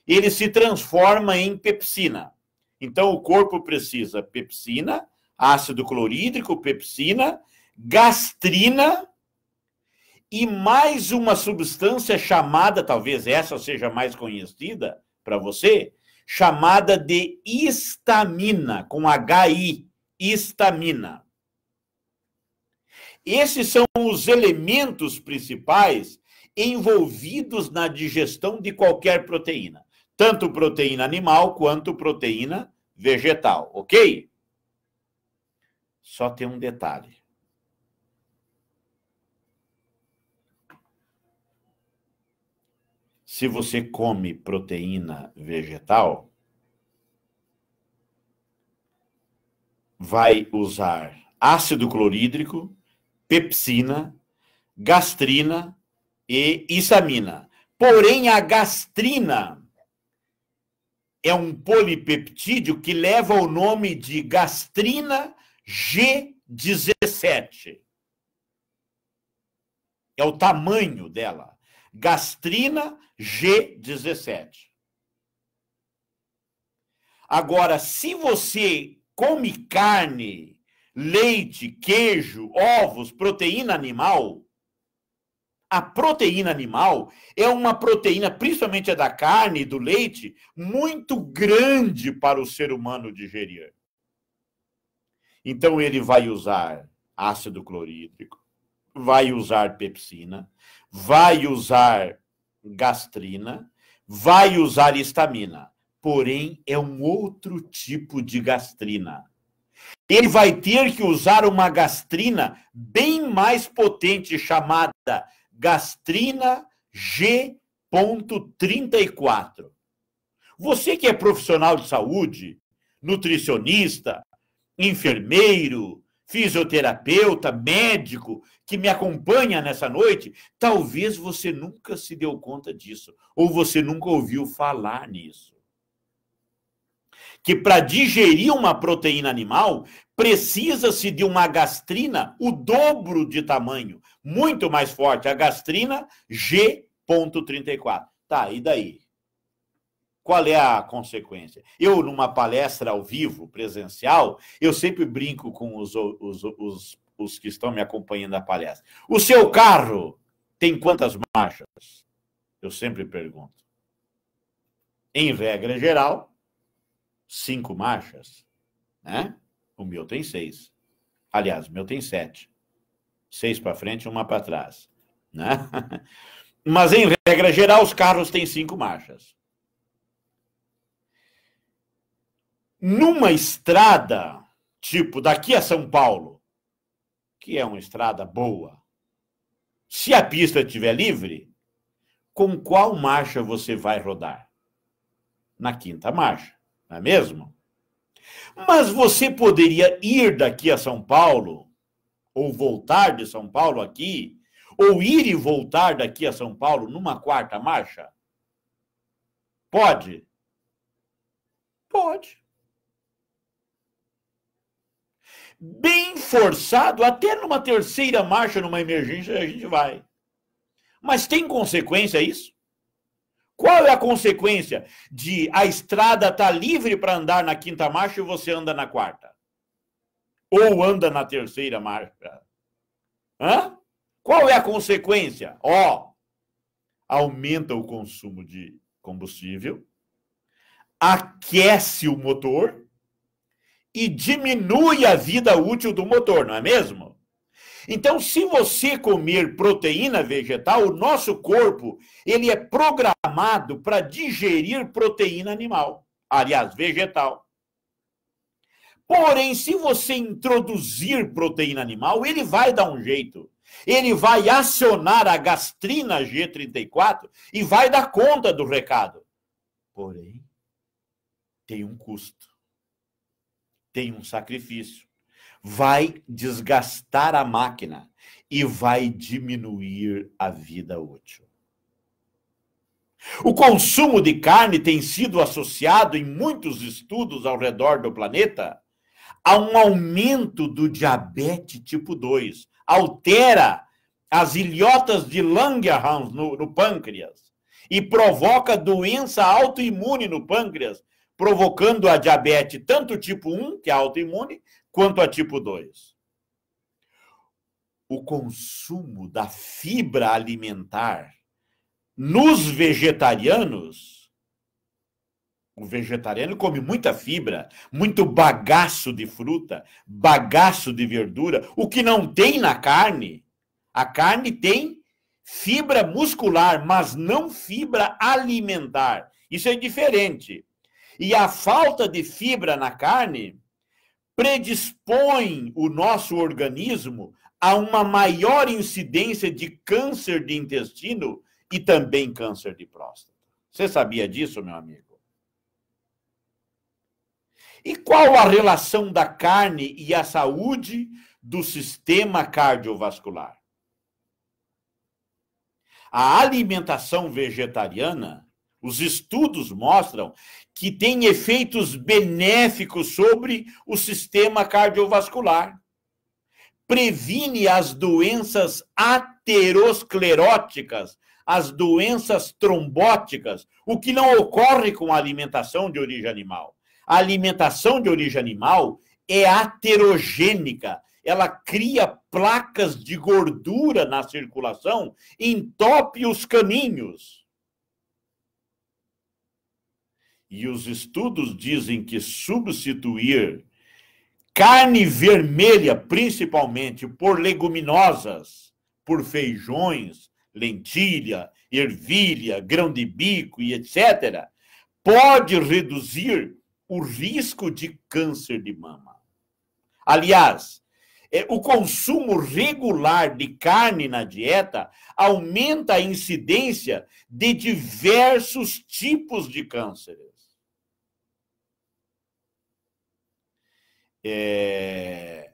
ele se transforma em pepsina. Então, o corpo precisa pepsina, ácido clorídrico, pepsina, gastrina e mais uma substância chamada, talvez essa seja mais conhecida para você, chamada de histamina, com HI, histamina. Esses são os elementos principais envolvidos na digestão de qualquer proteína, tanto proteína animal quanto proteína vegetal, ok? Só tem um detalhe. Se você come proteína vegetal, vai usar ácido clorídrico pepsina, gastrina e histamina. Porém, a gastrina é um polipeptídeo que leva o nome de gastrina G17. É o tamanho dela. Gastrina G17. Agora, se você come carne leite, queijo, ovos, proteína animal, a proteína animal é uma proteína, principalmente a da carne e do leite, muito grande para o ser humano digerir. Então ele vai usar ácido clorídrico, vai usar pepsina, vai usar gastrina, vai usar histamina. Porém, é um outro tipo de gastrina ele vai ter que usar uma gastrina bem mais potente, chamada gastrina G.34. Você que é profissional de saúde, nutricionista, enfermeiro, fisioterapeuta, médico que me acompanha nessa noite, talvez você nunca se deu conta disso, ou você nunca ouviu falar nisso que para digerir uma proteína animal precisa-se de uma gastrina o dobro de tamanho, muito mais forte, a gastrina G.34. Tá, e daí? Qual é a consequência? Eu, numa palestra ao vivo, presencial, eu sempre brinco com os, os, os, os que estão me acompanhando na palestra. O seu carro tem quantas marchas? Eu sempre pergunto. Em regra geral, cinco marchas, né? O meu tem seis. Aliás, o meu tem sete. Seis para frente, e uma para trás, né? Mas em regra geral, os carros têm cinco marchas. Numa estrada, tipo daqui a São Paulo, que é uma estrada boa, se a pista estiver livre, com qual marcha você vai rodar? Na quinta marcha não é mesmo? Mas você poderia ir daqui a São Paulo, ou voltar de São Paulo aqui, ou ir e voltar daqui a São Paulo numa quarta marcha? Pode? Pode. Bem forçado, até numa terceira marcha, numa emergência, a gente vai. Mas tem consequência isso? Qual é a consequência de a estrada estar tá livre para andar na quinta marcha e você anda na quarta? Ou anda na terceira marcha? Hã? Qual é a consequência? Ó, oh, aumenta o consumo de combustível, aquece o motor e diminui a vida útil do motor, não é mesmo? Então, se você comer proteína vegetal, o nosso corpo, ele é programado para digerir proteína animal, aliás, vegetal. Porém, se você introduzir proteína animal, ele vai dar um jeito. Ele vai acionar a gastrina G34 e vai dar conta do recado. Porém, tem um custo, tem um sacrifício vai desgastar a máquina e vai diminuir a vida útil. O consumo de carne tem sido associado em muitos estudos ao redor do planeta a um aumento do diabetes tipo 2. Altera as ilhotas de Langerhans no, no pâncreas e provoca doença autoimune no pâncreas, provocando a diabetes tanto tipo 1, que é autoimune, quanto a tipo 2. O consumo da fibra alimentar nos vegetarianos, o vegetariano come muita fibra, muito bagaço de fruta, bagaço de verdura, o que não tem na carne. A carne tem fibra muscular, mas não fibra alimentar. Isso é diferente. E a falta de fibra na carne predispõe o nosso organismo a uma maior incidência de câncer de intestino e também câncer de próstata. Você sabia disso, meu amigo? E qual a relação da carne e a saúde do sistema cardiovascular? A alimentação vegetariana os estudos mostram que tem efeitos benéficos sobre o sistema cardiovascular. Previne as doenças ateroscleróticas, as doenças trombóticas, o que não ocorre com a alimentação de origem animal. A alimentação de origem animal é aterogênica, ela cria placas de gordura na circulação, entope os caminhos e os estudos dizem que substituir carne vermelha, principalmente, por leguminosas, por feijões, lentilha, ervilha, grão de bico e etc., pode reduzir o risco de câncer de mama. Aliás, é, o consumo regular de carne na dieta aumenta a incidência de diversos tipos de cânceres. é,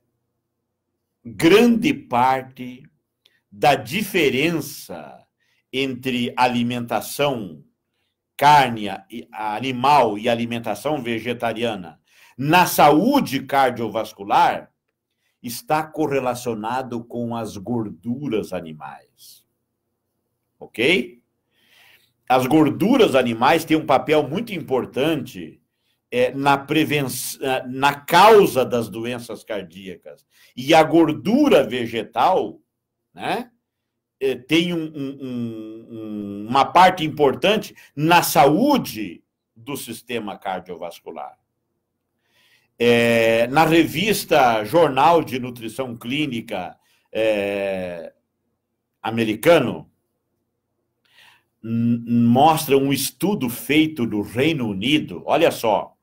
grande parte da diferença entre alimentação carne animal e alimentação vegetariana na saúde cardiovascular está correlacionado com as gorduras animais. OK? As gorduras animais têm um papel muito importante é, na prevenção, na causa das doenças cardíacas. E a gordura vegetal, né? É, tem um, um, um, uma parte importante na saúde do sistema cardiovascular. É, na revista Jornal de Nutrição Clínica é, americano, mostra um estudo feito no Reino Unido, olha só,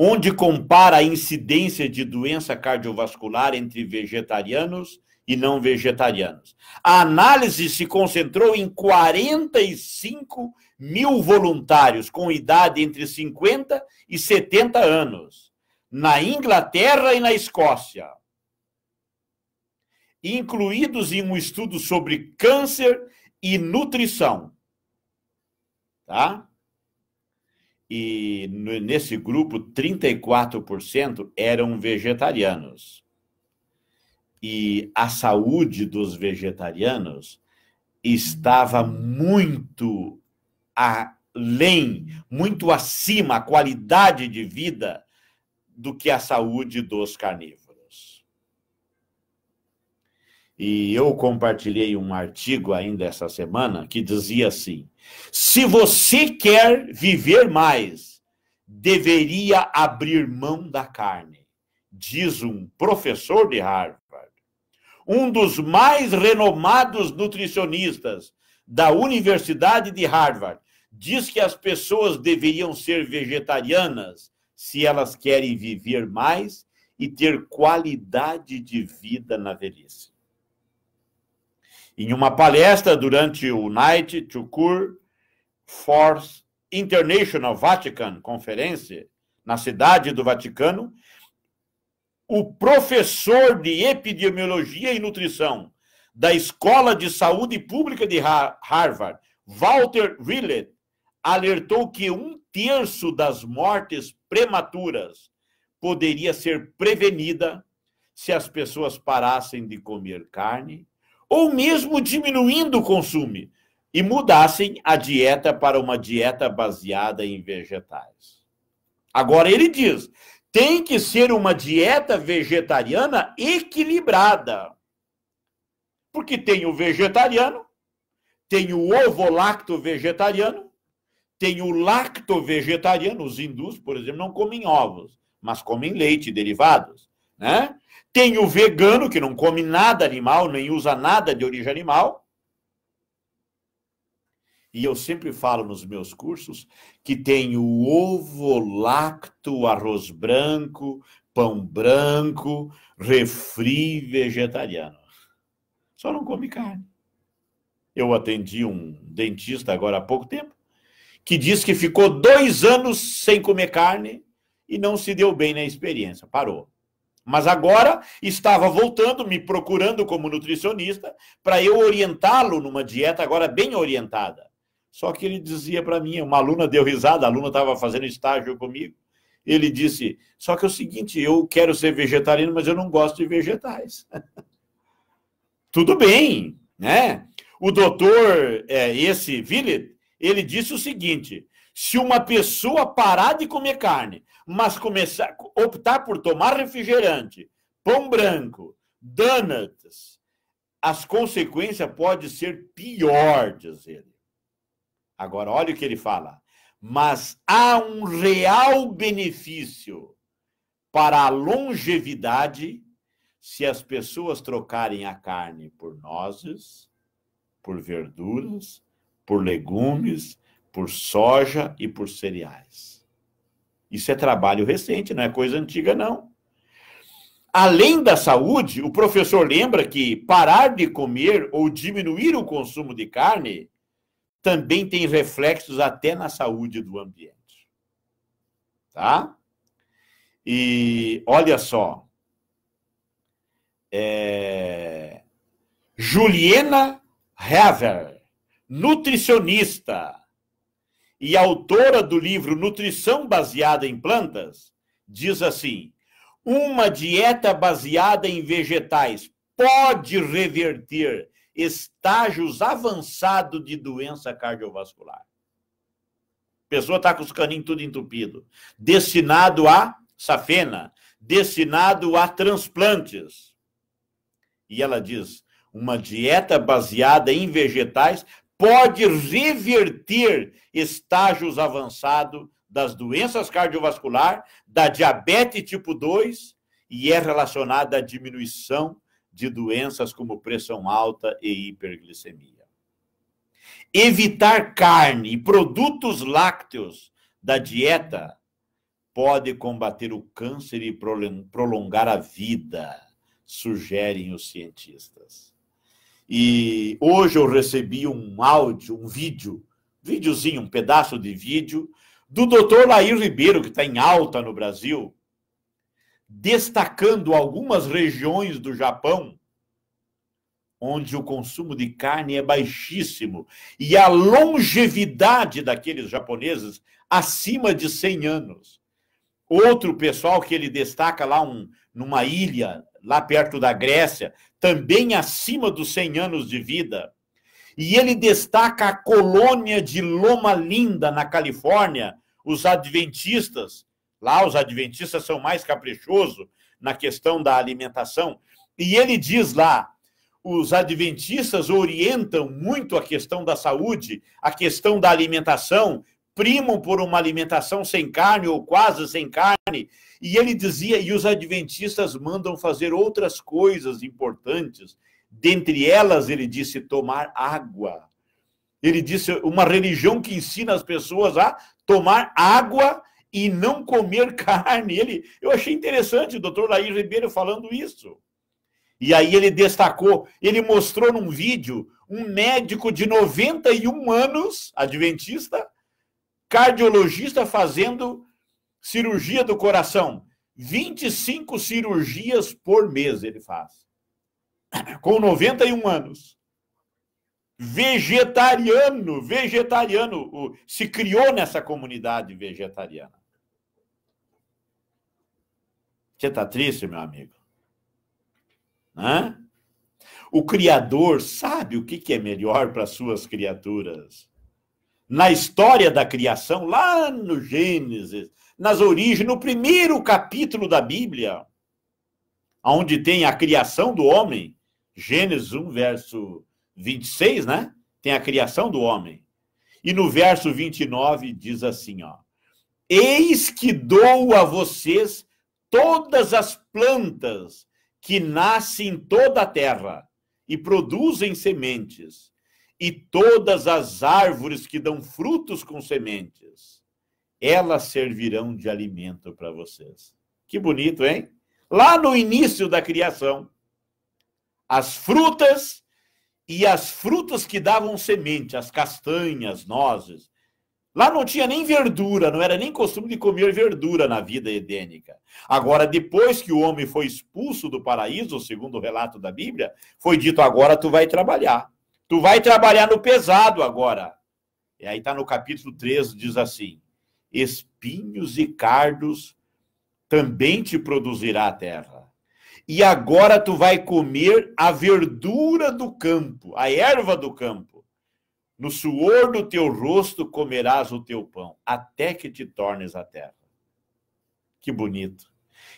onde compara a incidência de doença cardiovascular entre vegetarianos e não vegetarianos. A análise se concentrou em 45 mil voluntários com idade entre 50 e 70 anos, na Inglaterra e na Escócia, incluídos em um estudo sobre câncer e nutrição. Tá? e nesse grupo 34% eram vegetarianos. E a saúde dos vegetarianos estava muito além, muito acima a qualidade de vida do que a saúde dos carnívoros. E eu compartilhei um artigo ainda essa semana que dizia assim: se você quer viver mais, deveria abrir mão da carne, diz um professor de Harvard, um dos mais renomados nutricionistas da Universidade de Harvard. Diz que as pessoas deveriam ser vegetarianas se elas querem viver mais e ter qualidade de vida na velhice. Em uma palestra durante o Night to Cure, Force International Vatican Conference, na cidade do Vaticano, o professor de epidemiologia e nutrição da Escola de Saúde Pública de Harvard, Walter Willett, alertou que um terço das mortes prematuras poderia ser prevenida se as pessoas parassem de comer carne ou mesmo diminuindo o consumo, e mudassem a dieta para uma dieta baseada em vegetais. Agora ele diz: tem que ser uma dieta vegetariana equilibrada. Porque tem o vegetariano, tem o ovo-lacto vegetariano, tem o lacto vegetariano, os hindus, por exemplo, não comem ovos, mas comem leite e derivados, né? Tem o vegano que não come nada animal, nem usa nada de origem animal, e eu sempre falo nos meus cursos, que tem o ovo lacto, arroz branco, pão branco, refri vegetariano. Só não come carne. Eu atendi um dentista agora há pouco tempo, que disse que ficou dois anos sem comer carne e não se deu bem na experiência, parou. Mas agora estava voltando, me procurando como nutricionista, para eu orientá-lo numa dieta agora bem orientada. Só que ele dizia para mim, uma aluna deu risada, a aluna estava fazendo estágio comigo, ele disse: Só que é o seguinte, eu quero ser vegetariano, mas eu não gosto de vegetais. Tudo bem, né? O doutor, é, esse Villet, ele disse o seguinte: se uma pessoa parar de comer carne, mas começar optar por tomar refrigerante, pão branco, donuts, as consequências podem ser pior, diz ele. Agora, olha o que ele fala. Mas há um real benefício para a longevidade se as pessoas trocarem a carne por nozes, por verduras, por legumes, por soja e por cereais. Isso é trabalho recente, não é coisa antiga, não. Além da saúde, o professor lembra que parar de comer ou diminuir o consumo de carne também tem reflexos até na saúde do ambiente. Tá? E olha só. É... Juliana Hever, nutricionista e autora do livro Nutrição Baseada em Plantas, diz assim: uma dieta baseada em vegetais pode reverter estágios avançados de doença cardiovascular. A pessoa está com os caninhos tudo entupido, destinado a safena, destinado a transplantes. E ela diz: uma dieta baseada em vegetais pode reverter estágios avançados das doenças cardiovasculares, da diabetes tipo 2 e é relacionada à diminuição de doenças como pressão alta e hiperglicemia. Evitar carne e produtos lácteos da dieta pode combater o câncer e prolongar a vida, sugerem os cientistas. E hoje eu recebi um áudio, um vídeo, videozinho, um pedaço de vídeo do doutor Lair Ribeiro, que está em alta no Brasil, destacando algumas regiões do Japão onde o consumo de carne é baixíssimo e a longevidade daqueles japoneses acima de 100 anos. Outro pessoal que ele destaca lá um, numa ilha, lá perto da Grécia, também acima dos 100 anos de vida. E ele destaca a colônia de Loma Linda, na Califórnia, os adventistas, Lá os adventistas são mais caprichosos na questão da alimentação. E ele diz lá: os adventistas orientam muito a questão da saúde, a questão da alimentação, primam por uma alimentação sem carne ou quase sem carne. E ele dizia: e os adventistas mandam fazer outras coisas importantes. Dentre elas, ele disse: tomar água. Ele disse: uma religião que ensina as pessoas a tomar água e não comer carne. Ele, eu achei interessante o doutor Laís Ribeiro falando isso. E aí ele destacou, ele mostrou num vídeo um médico de 91 anos, adventista, cardiologista fazendo cirurgia do coração. 25 cirurgias por mês ele faz. Com 91 anos. Vegetariano, vegetariano, se criou nessa comunidade vegetariana. Você está triste, meu amigo? Hã? O Criador sabe o que, é melhor para suas criaturas. Na história da criação, lá no Gênesis, nas origens, no primeiro capítulo da Bíblia, onde tem a criação do homem, Gênesis 1, verso 26, né? Tem a criação do homem. E no verso 29 diz assim, ó: Eis que dou a vocês todas as plantas que nascem em toda a terra e produzem sementes, e todas as árvores que dão frutos com sementes, elas servirão de alimento para vocês. Que bonito, hein? Lá no início da criação, as frutas e as frutas que davam semente, as castanhas, nozes, Lá não tinha nem verdura, não era nem costume de comer verdura na vida edênica. Agora, depois que o homem foi expulso do paraíso, segundo o relato da Bíblia, foi dito: agora tu vai trabalhar. Tu vai trabalhar no pesado agora. E aí está no capítulo 13, diz assim: espinhos e cardos também te produzirá a terra. E agora tu vai comer a verdura do campo, a erva do campo no suor do teu rosto comerás o teu pão, até que te tornes a terra. Que bonito.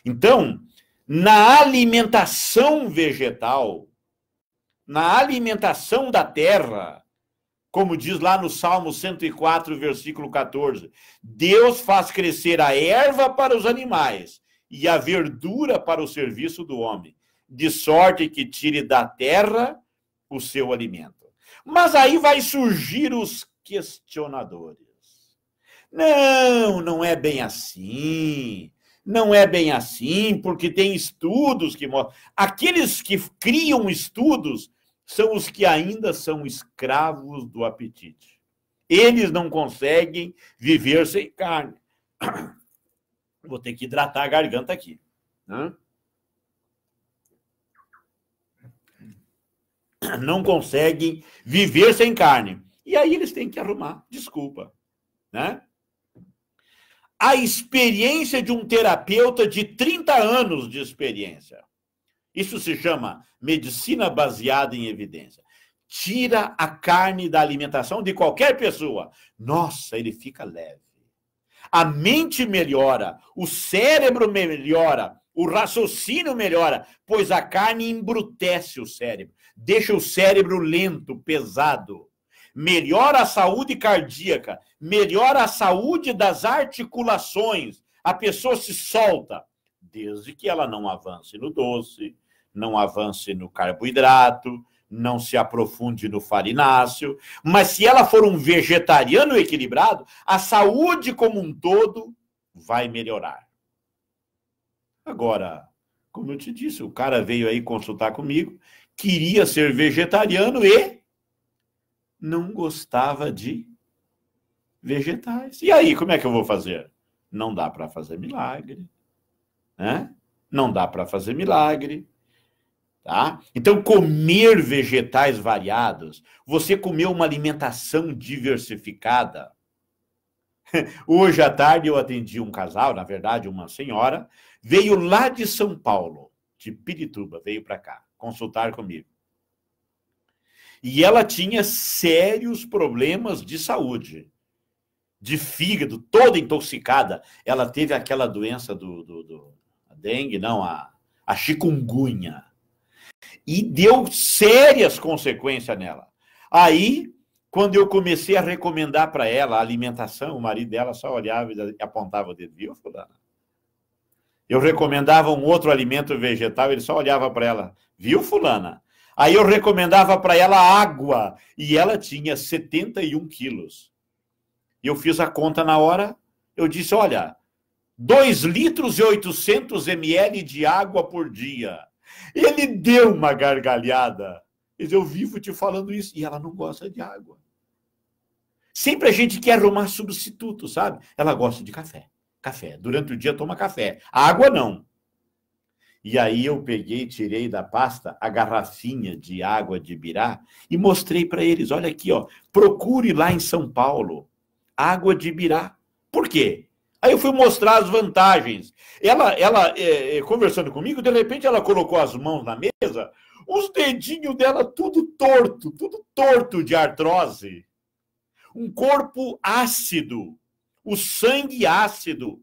Então, na alimentação vegetal, na alimentação da terra, como diz lá no Salmo 104, versículo 14, Deus faz crescer a erva para os animais e a verdura para o serviço do homem, de sorte que tire da terra o seu alimento. Mas aí vai surgir os questionadores. Não, não é bem assim. Não é bem assim, porque tem estudos que mostram. Aqueles que criam estudos são os que ainda são escravos do apetite. Eles não conseguem viver sem carne. Vou ter que hidratar a garganta aqui. Né? não conseguem viver sem carne. E aí eles têm que arrumar desculpa, né? A experiência de um terapeuta de 30 anos de experiência. Isso se chama medicina baseada em evidência. Tira a carne da alimentação de qualquer pessoa. Nossa, ele fica leve. A mente melhora, o cérebro melhora, o raciocínio melhora, pois a carne embrutece o cérebro deixa o cérebro lento, pesado, melhora a saúde cardíaca, melhora a saúde das articulações, a pessoa se solta, desde que ela não avance no doce, não avance no carboidrato, não se aprofunde no farináceo, mas se ela for um vegetariano equilibrado, a saúde como um todo vai melhorar. Agora, como eu te disse, o cara veio aí consultar comigo queria ser vegetariano e não gostava de vegetais. E aí, como é que eu vou fazer? Não dá para fazer milagre, né? Não dá para fazer milagre, tá? Então, comer vegetais variados, você comer uma alimentação diversificada. Hoje à tarde eu atendi um casal, na verdade, uma senhora, veio lá de São Paulo, de Pirituba, veio para cá consultar comigo. E ela tinha sérios problemas de saúde, de fígado, toda intoxicada. Ela teve aquela doença do, do, do a dengue, não, a, a chikungunya. E deu sérias consequências nela. Aí, quando eu comecei a recomendar para ela a alimentação, o marido dela só olhava e apontava o dedo, viu, fulano? Eu recomendava um outro alimento vegetal, ele só olhava para ela, viu, Fulana? Aí eu recomendava para ela água e ela tinha 71 quilos. E eu fiz a conta na hora, eu disse: olha, 2 litros e 800 ml de água por dia. Ele deu uma gargalhada. Ele eu vivo te falando isso. E ela não gosta de água. Sempre a gente quer arrumar substituto, sabe? Ela gosta de café. Café. Durante o dia toma café. Água não. E aí eu peguei, tirei da pasta a garrafinha de água de birá e mostrei para eles, olha aqui, ó, procure lá em São Paulo água de birá. Por quê? Aí eu fui mostrar as vantagens. Ela, ela é, é conversando comigo, de repente ela colocou as mãos na mesa, os dedinhos dela tudo torto, tudo torto de artrose. Um corpo ácido o sangue ácido.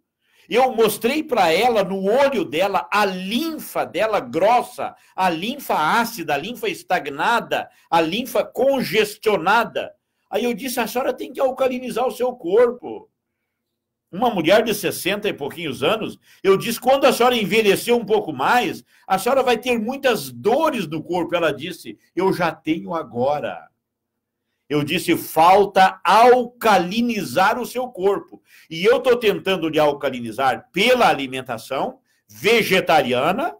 Eu mostrei para ela, no olho dela, a linfa dela grossa, a linfa ácida, a linfa estagnada, a linfa congestionada. Aí eu disse: a senhora tem que alcalinizar o seu corpo. Uma mulher de 60 e pouquinhos anos, eu disse: quando a senhora envelhecer um pouco mais, a senhora vai ter muitas dores no corpo. Ela disse: eu já tenho agora. Eu disse falta alcalinizar o seu corpo. E eu estou tentando lhe alcalinizar pela alimentação vegetariana,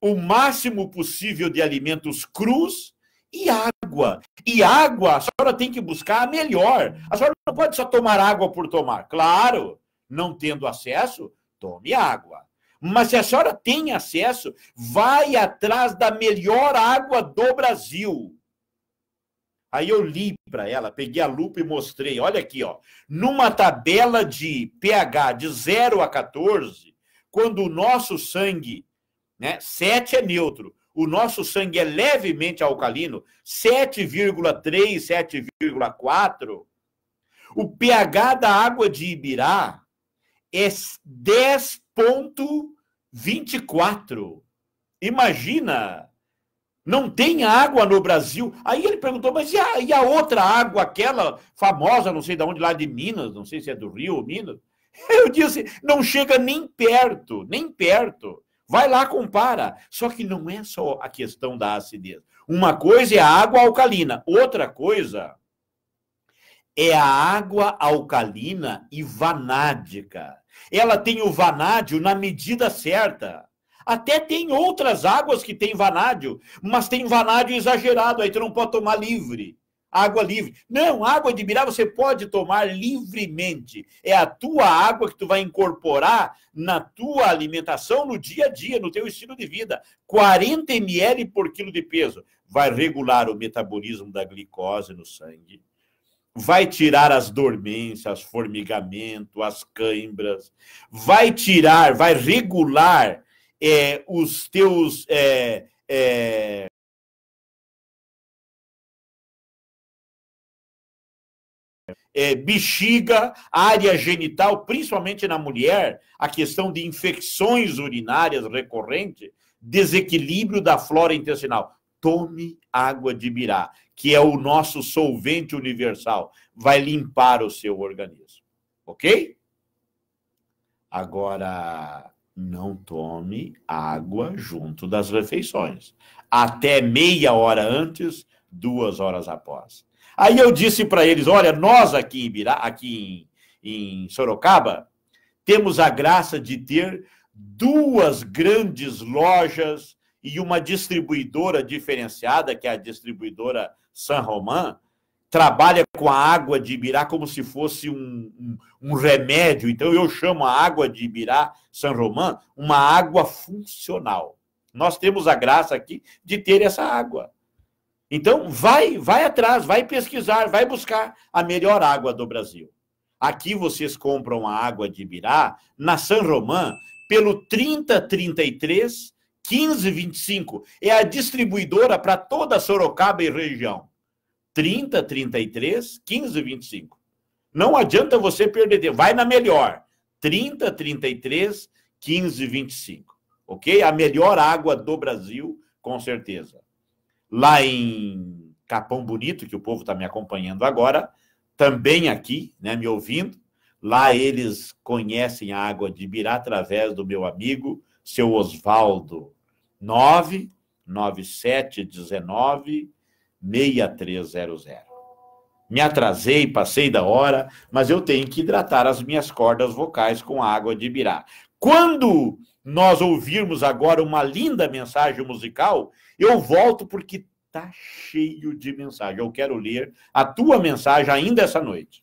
o máximo possível de alimentos crus e água. E água, a senhora tem que buscar a melhor. A senhora não pode só tomar água por tomar. Claro, não tendo acesso, tome água. Mas se a senhora tem acesso, vai atrás da melhor água do Brasil. Aí eu li para ela, peguei a lupa e mostrei. Olha aqui, ó. Numa tabela de pH de 0 a 14, quando o nosso sangue, né, 7 é neutro, o nosso sangue é levemente alcalino, 7,3, 7,4, o pH da água de Ibirá é 10,24. Imagina! Não tem água no Brasil. Aí ele perguntou, mas e a, e a outra água, aquela famosa, não sei de onde, lá de Minas, não sei se é do Rio ou Minas? Eu disse, não chega nem perto, nem perto. Vai lá, compara. Só que não é só a questão da acidez. Uma coisa é a água alcalina, outra coisa é a água alcalina e vanádica. Ela tem o vanádio na medida certa. Até tem outras águas que tem vanádio, mas tem vanádio exagerado, aí tu não pode tomar livre. Água livre. Não, água de Birá você pode tomar livremente. É a tua água que tu vai incorporar na tua alimentação, no dia a dia, no teu estilo de vida. 40 ml por quilo de peso. Vai regular o metabolismo da glicose no sangue vai tirar as dormências, formigamento, as cãibras, vai tirar, vai regular é, os teus. É, é, é... bexiga, área genital, principalmente na mulher, a questão de infecções urinárias recorrente, desequilíbrio da flora intestinal. Tome água de birá, que é o nosso solvente universal, vai limpar o seu organismo. OK? Agora não tome água junto das refeições, até meia hora antes, duas horas após. Aí eu disse para eles: olha, nós aqui em, Ibirá, aqui em, em Sorocaba temos a graça de ter duas grandes lojas e uma distribuidora diferenciada, que é a distribuidora San Román, trabalha com a água de Ibirá como se fosse um, um, um remédio. Então, eu chamo a água de Ibirá, San Román, uma água funcional. Nós temos a graça aqui de ter essa água. Então, vai, vai atrás, vai pesquisar, vai buscar a melhor água do Brasil. Aqui vocês compram a água de Ibirá, na San Román, pelo 3033 1525. É a distribuidora para toda Sorocaba e região. 30, 33, 15, 25. Não adianta você perder tempo. Vai na melhor. 30, 33, 15, 25. Ok? A melhor água do Brasil, com certeza. Lá em Capão Bonito, que o povo está me acompanhando agora, também aqui, né, me ouvindo. Lá eles conhecem a água de Birá através do meu amigo, seu Osvaldo. 99719 6300. Me atrasei, passei da hora, mas eu tenho que hidratar as minhas cordas vocais com água de birá. Quando nós ouvirmos agora uma linda mensagem musical, eu volto porque tá cheio de mensagem. Eu quero ler a tua mensagem ainda essa noite.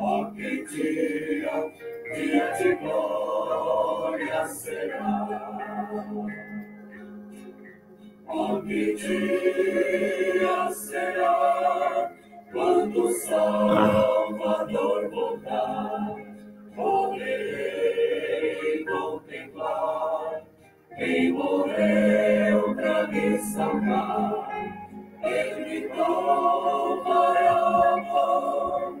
porque dia, dia de glória será. que dia será, quando o Salvador voltar, poderei contemplar quem morreu pra me salvar. Ele não a amor.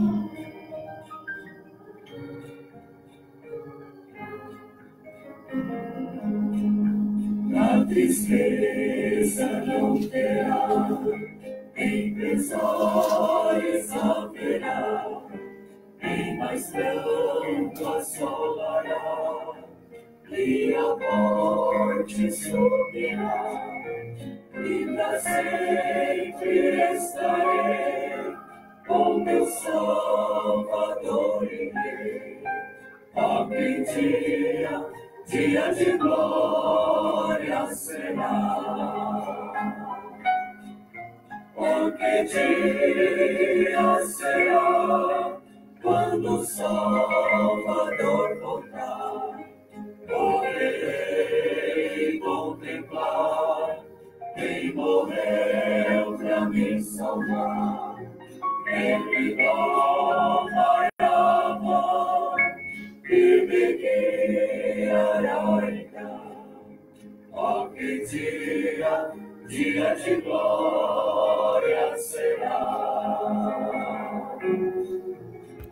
tristeza não terá, em tesouros haverá, em mais pranto assolará, e a morte subirá, e pra sempre estarei com meu Salvador e rei. Abre dia, dia de glória será? Oh, que dia será quando o Salvador voltar? Poderei contemplar quem morreu pra me salvar. Ele volta. dia, dia de glória será.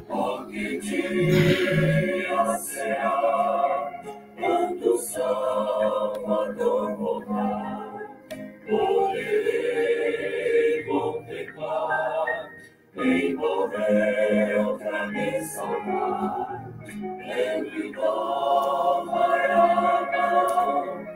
Oh, que dia será, quando o Salvador voltar, por ele contemplar, envolveu pra me salvar, ele não vai amar.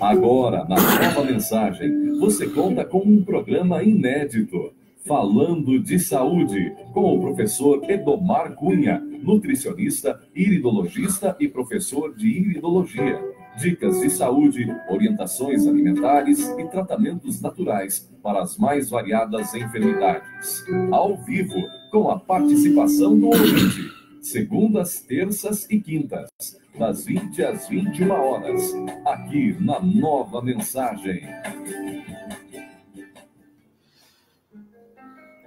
Agora, na nova mensagem, você conta com um programa inédito. Falando de Saúde, com o professor Edomar Cunha, nutricionista, iridologista e professor de iridologia. Dicas de saúde, orientações alimentares e tratamentos naturais para as mais variadas enfermidades. Ao vivo, com a participação do ouvinte segundas, terças e quintas, das 20 às 21 horas, aqui na Nova Mensagem.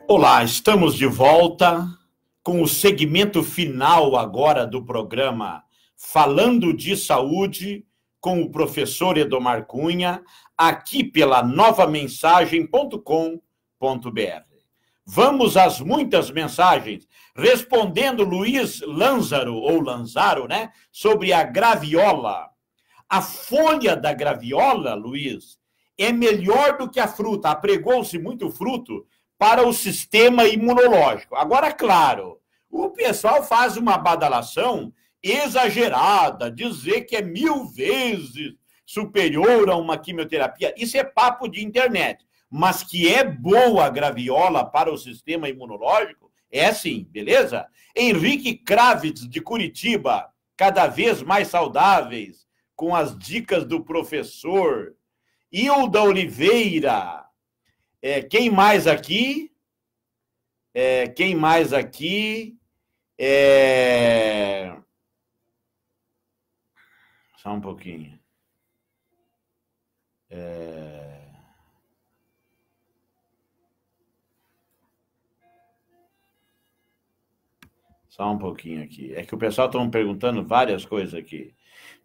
Olá, estamos de volta com o segmento final agora do programa Falando de Saúde com o professor Edomar Cunha, aqui pela novamensagem.com.br. Vamos às muitas mensagens. Respondendo Luiz Lanzaro ou Lanzaro, né? Sobre a graviola. A folha da graviola, Luiz, é melhor do que a fruta. Apregou-se muito fruto para o sistema imunológico. Agora, claro, o pessoal faz uma badalação exagerada, dizer que é mil vezes superior a uma quimioterapia. Isso é papo de internet mas que é boa a graviola para o sistema imunológico, é sim, beleza? Henrique Kravitz, de Curitiba, cada vez mais saudáveis, com as dicas do professor. Hilda Oliveira. É, quem mais aqui? É, quem mais aqui? É... Só um pouquinho. É... Só um pouquinho aqui. É que o pessoal está perguntando várias coisas aqui.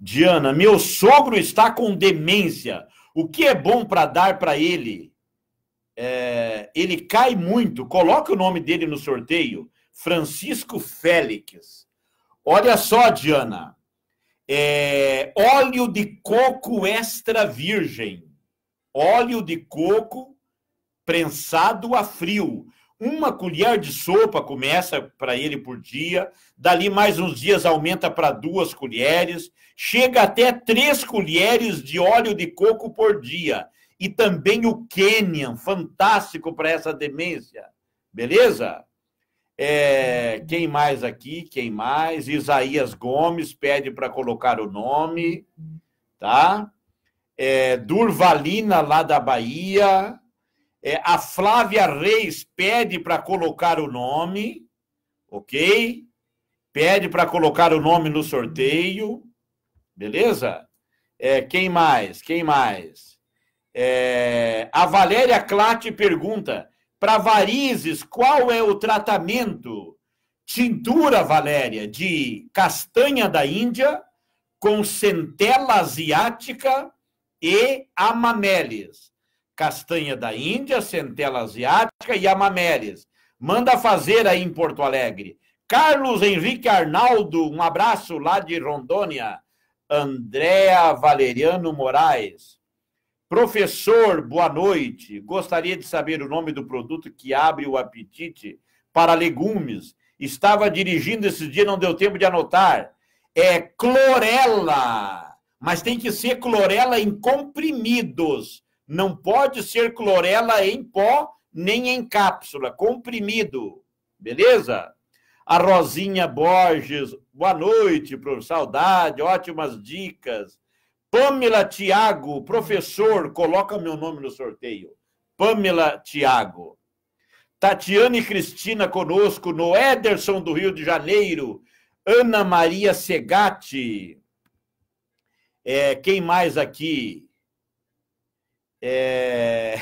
Diana, meu sogro está com demência. O que é bom para dar para ele? É, ele cai muito. Coloque o nome dele no sorteio. Francisco Félix. Olha só, Diana. É, óleo de coco extra virgem. Óleo de coco prensado a frio. Uma colher de sopa começa para ele por dia, dali mais uns dias aumenta para duas colheres, chega até três colheres de óleo de coco por dia. E também o Kenyan, fantástico para essa demência. Beleza? É, quem mais aqui? Quem mais? Isaías Gomes pede para colocar o nome, tá? É, Durvalina, lá da Bahia. É, a Flávia Reis pede para colocar o nome, ok? Pede para colocar o nome no sorteio, beleza? É, quem mais? Quem mais? É, a Valéria Clat pergunta: para varizes, qual é o tratamento? Tintura, Valéria, de castanha da Índia com centela asiática e amameles castanha da Índia, centela asiática e amameres. Manda fazer aí em Porto Alegre. Carlos Henrique Arnaldo, um abraço lá de Rondônia. Andréa Valeriano Moraes. Professor, boa noite. Gostaria de saber o nome do produto que abre o apetite para legumes. Estava dirigindo esses dias, não deu tempo de anotar. É clorela, mas tem que ser clorela em comprimidos. Não pode ser clorela em pó nem em cápsula, comprimido. Beleza? A Rosinha Borges, boa noite, professor. Saudade, ótimas dicas. Pamela Tiago, professor, coloca meu nome no sorteio. Pamela Tiago. Tatiana e Cristina conosco, no Ederson do Rio de Janeiro. Ana Maria Segatti. É, quem mais aqui? É...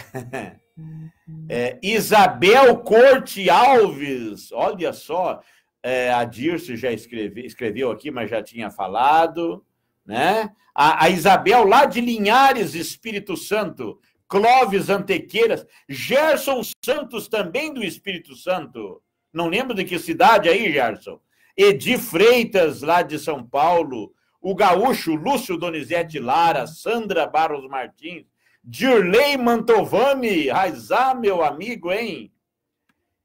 Uhum. é, Isabel Corte Alves, olha só, é, a Dirce já escreve, escreveu aqui, mas já tinha falado, né? A, a Isabel lá de Linhares, Espírito Santo, Clóvis Antequeiras, Gerson Santos também do Espírito Santo, não lembro de que cidade aí, Gerson. Edi Freitas, lá de São Paulo, o gaúcho Lúcio Donizete Lara, Sandra Barros Martins, Dirley Mantovani, Raizá, meu amigo, hein?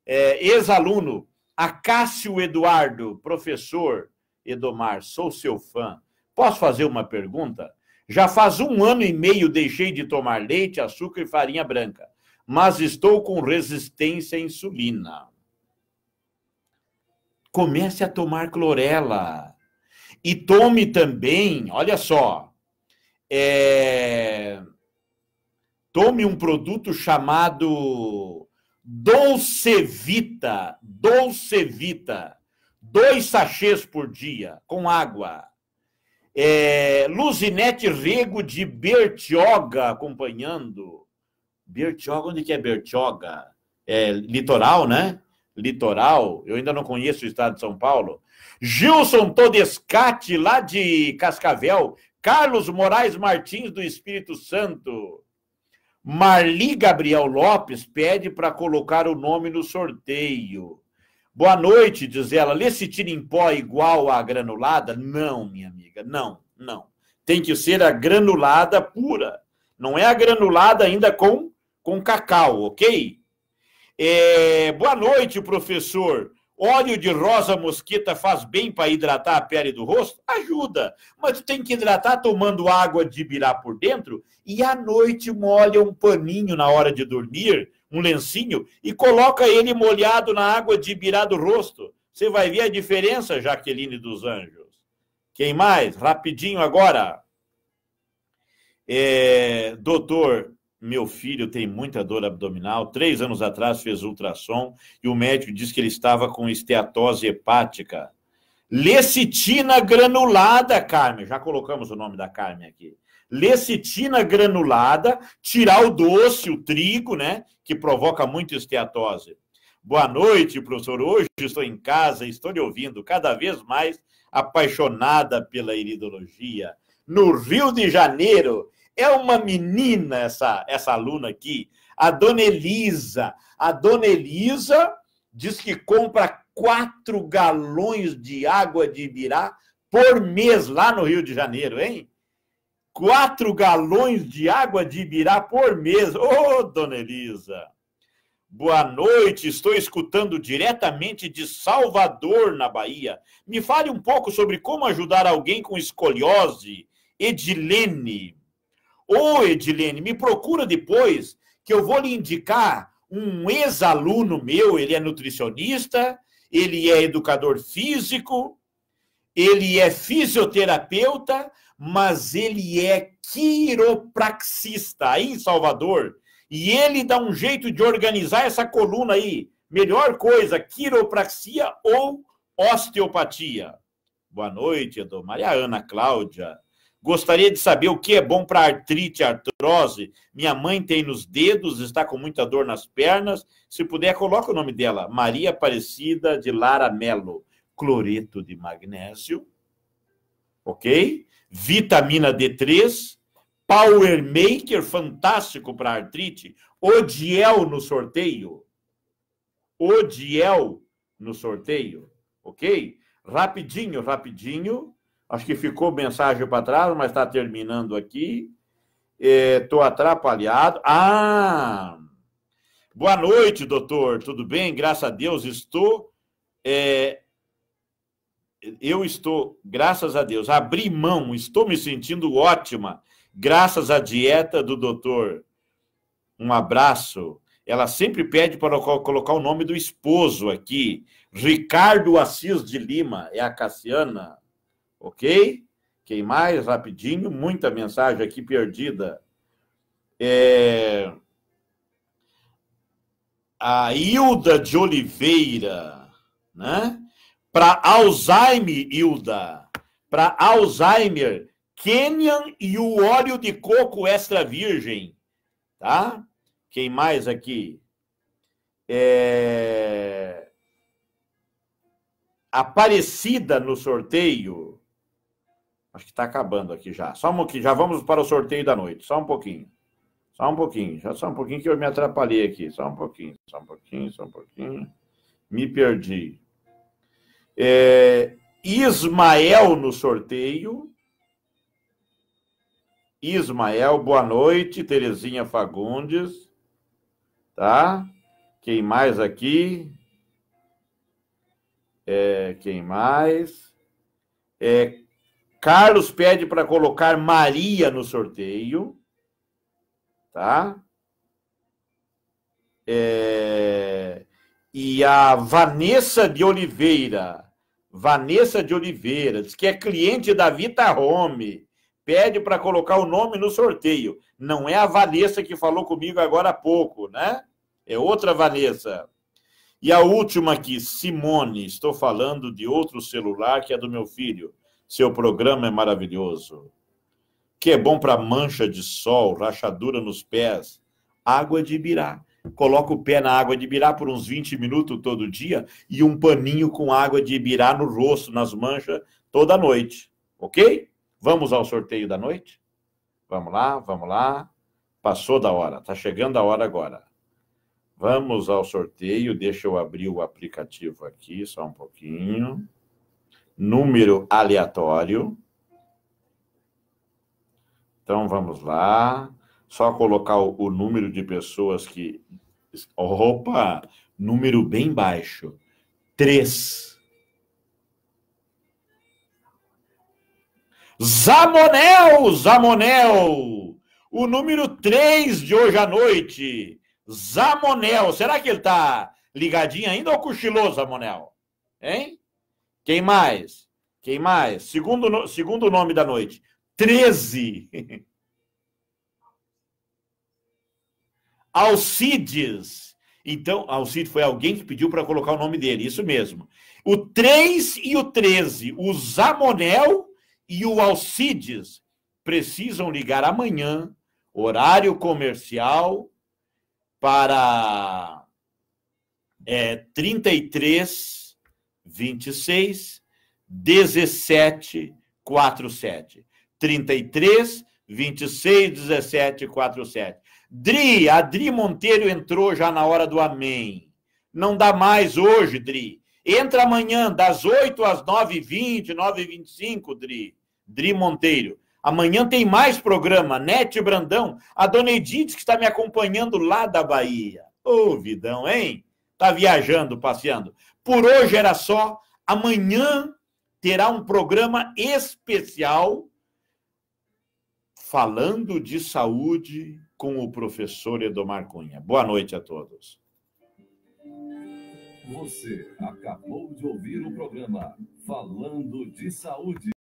É, Ex-aluno. Acácio Eduardo, professor Edomar, sou seu fã. Posso fazer uma pergunta? Já faz um ano e meio deixei de tomar leite, açúcar e farinha branca, mas estou com resistência à insulina. Comece a tomar clorela. E tome também, olha só, é, Tome um produto chamado Dolce Vita, Dois sachês por dia, com água. É, Luzinete Rego de Bertioga acompanhando. Bertioga, onde que é Bertioga? É, litoral, né? Litoral. Eu ainda não conheço o estado de São Paulo. Gilson Todescate, lá de Cascavel. Carlos Moraes Martins, do Espírito Santo. Marli Gabriel Lopes pede para colocar o nome no sorteio. Boa noite, diz ela. Lecitina em pó igual à granulada? Não, minha amiga, não, não. Tem que ser a granulada pura. Não é a granulada ainda com, com cacau, ok? É, boa noite, professor. Óleo de rosa mosquita faz bem para hidratar a pele do rosto? Ajuda. Mas tu tem que hidratar tomando água de birá por dentro e à noite molha um paninho na hora de dormir, um lencinho, e coloca ele molhado na água de birá do rosto. Você vai ver a diferença, Jaqueline dos Anjos. Quem mais? Rapidinho agora. É, doutor meu filho tem muita dor abdominal. Três anos atrás fez ultrassom e o médico disse que ele estava com esteatose hepática. Lecitina granulada, Carmen. Já colocamos o nome da Carmen aqui. Lecitina granulada, tirar o doce, o trigo, né? Que provoca muito esteatose. Boa noite, professor. Hoje estou em casa, estou lhe ouvindo cada vez mais apaixonada pela iridologia. No Rio de Janeiro, é uma menina essa, essa aluna aqui, a dona Elisa. A dona Elisa diz que compra quatro galões de água de Ibirá por mês lá no Rio de Janeiro, hein? Quatro galões de água de Ibirá por mês. Ô, oh, dona Elisa! Boa noite, estou escutando diretamente de Salvador, na Bahia. Me fale um pouco sobre como ajudar alguém com escoliose. Edilene, Ô, Edilene, me procura depois que eu vou lhe indicar um ex-aluno meu, ele é nutricionista, ele é educador físico, ele é fisioterapeuta, mas ele é quiropraxista aí em Salvador. E ele dá um jeito de organizar essa coluna aí. Melhor coisa, quiropraxia ou osteopatia. Boa noite, Edu. Maria Ana Cláudia Gostaria de saber o que é bom para artrite, artrose. Minha mãe tem nos dedos, está com muita dor nas pernas. Se puder, coloca o nome dela. Maria Aparecida de Lara Melo. Cloreto de magnésio, ok? Vitamina D3, Power Maker fantástico para artrite, Odiel no sorteio. Odiel no sorteio, ok? Rapidinho, rapidinho. Acho que ficou mensagem para trás, mas está terminando aqui. Estou é, atrapalhado. Ah! Boa noite, doutor. Tudo bem? Graças a Deus estou. É, eu estou, graças a Deus, abri mão, estou me sentindo ótima, graças à dieta do doutor. Um abraço. Ela sempre pede para colocar o nome do esposo aqui. Ricardo Assis de Lima, é a Cassiana. Ok? Quem mais? Rapidinho, muita mensagem aqui perdida. É... A Hilda de Oliveira, né? Para Alzheimer, Hilda. Para Alzheimer, Kenyan e o óleo de coco extra virgem, tá? Quem mais aqui? É... Aparecida no sorteio. Acho que está acabando aqui já. Só um pouquinho, já vamos para o sorteio da noite. Só um pouquinho. Só um pouquinho, já só um pouquinho que eu me atrapalhei aqui. Só um pouquinho, só um pouquinho, só um pouquinho. Me perdi. É, Ismael no sorteio. Ismael, boa noite. Terezinha Fagundes. Tá? Quem mais aqui? É, quem mais? É, Carlos pede para colocar Maria no sorteio. Tá? É... E a Vanessa de Oliveira. Vanessa de Oliveira, diz que é cliente da Vita Home. Pede para colocar o nome no sorteio. Não é a Vanessa que falou comigo agora há pouco, né? É outra Vanessa. E a última aqui, Simone. Estou falando de outro celular que é do meu filho. Seu programa é maravilhoso. Que é bom para mancha de sol, rachadura nos pés, água de ibirá. Coloca o pé na água de ibirá por uns 20 minutos todo dia e um paninho com água de ibirá no rosto, nas manchas, toda noite. Ok? Vamos ao sorteio da noite? Vamos lá, vamos lá. Passou da hora, tá chegando a hora agora. Vamos ao sorteio. Deixa eu abrir o aplicativo aqui, só um pouquinho número aleatório. Então vamos lá. Só colocar o, número de pessoas que. Opa! Número bem baixo. Três. Zamonel! Zamonel! O número três de hoje à noite. Zamonel. Será que ele está ligadinho ainda ou cochilou, Zamonel? Hein? Quem mais? Quem mais? Segundo, segundo nome da noite. 13. Alcides. Então, Alcides foi alguém que pediu para colocar o nome dele, isso mesmo. O 3 e o 13, o Zamonel e o Alcides precisam ligar amanhã, horário comercial, para é, 33 26, 17, 47. 33, 26, 17, 47. Dri, a Dri Monteiro entrou já na hora do amém. Não dá mais hoje, Dri. Entra amanhã, das 8 às 9h20, 9h25, Dri. Dri Monteiro. Amanhã tem mais programa, Nete Brandão, a Dona Edith que está me acompanhando lá da Bahia. Ô, oh, Vidão, hein? Está viajando, passeando. Por hoje era só. Amanhã terá um programa especial falando de saúde com o professor Edomar Cunha. Boa noite a todos. Você acabou de ouvir o programa Falando de Saúde.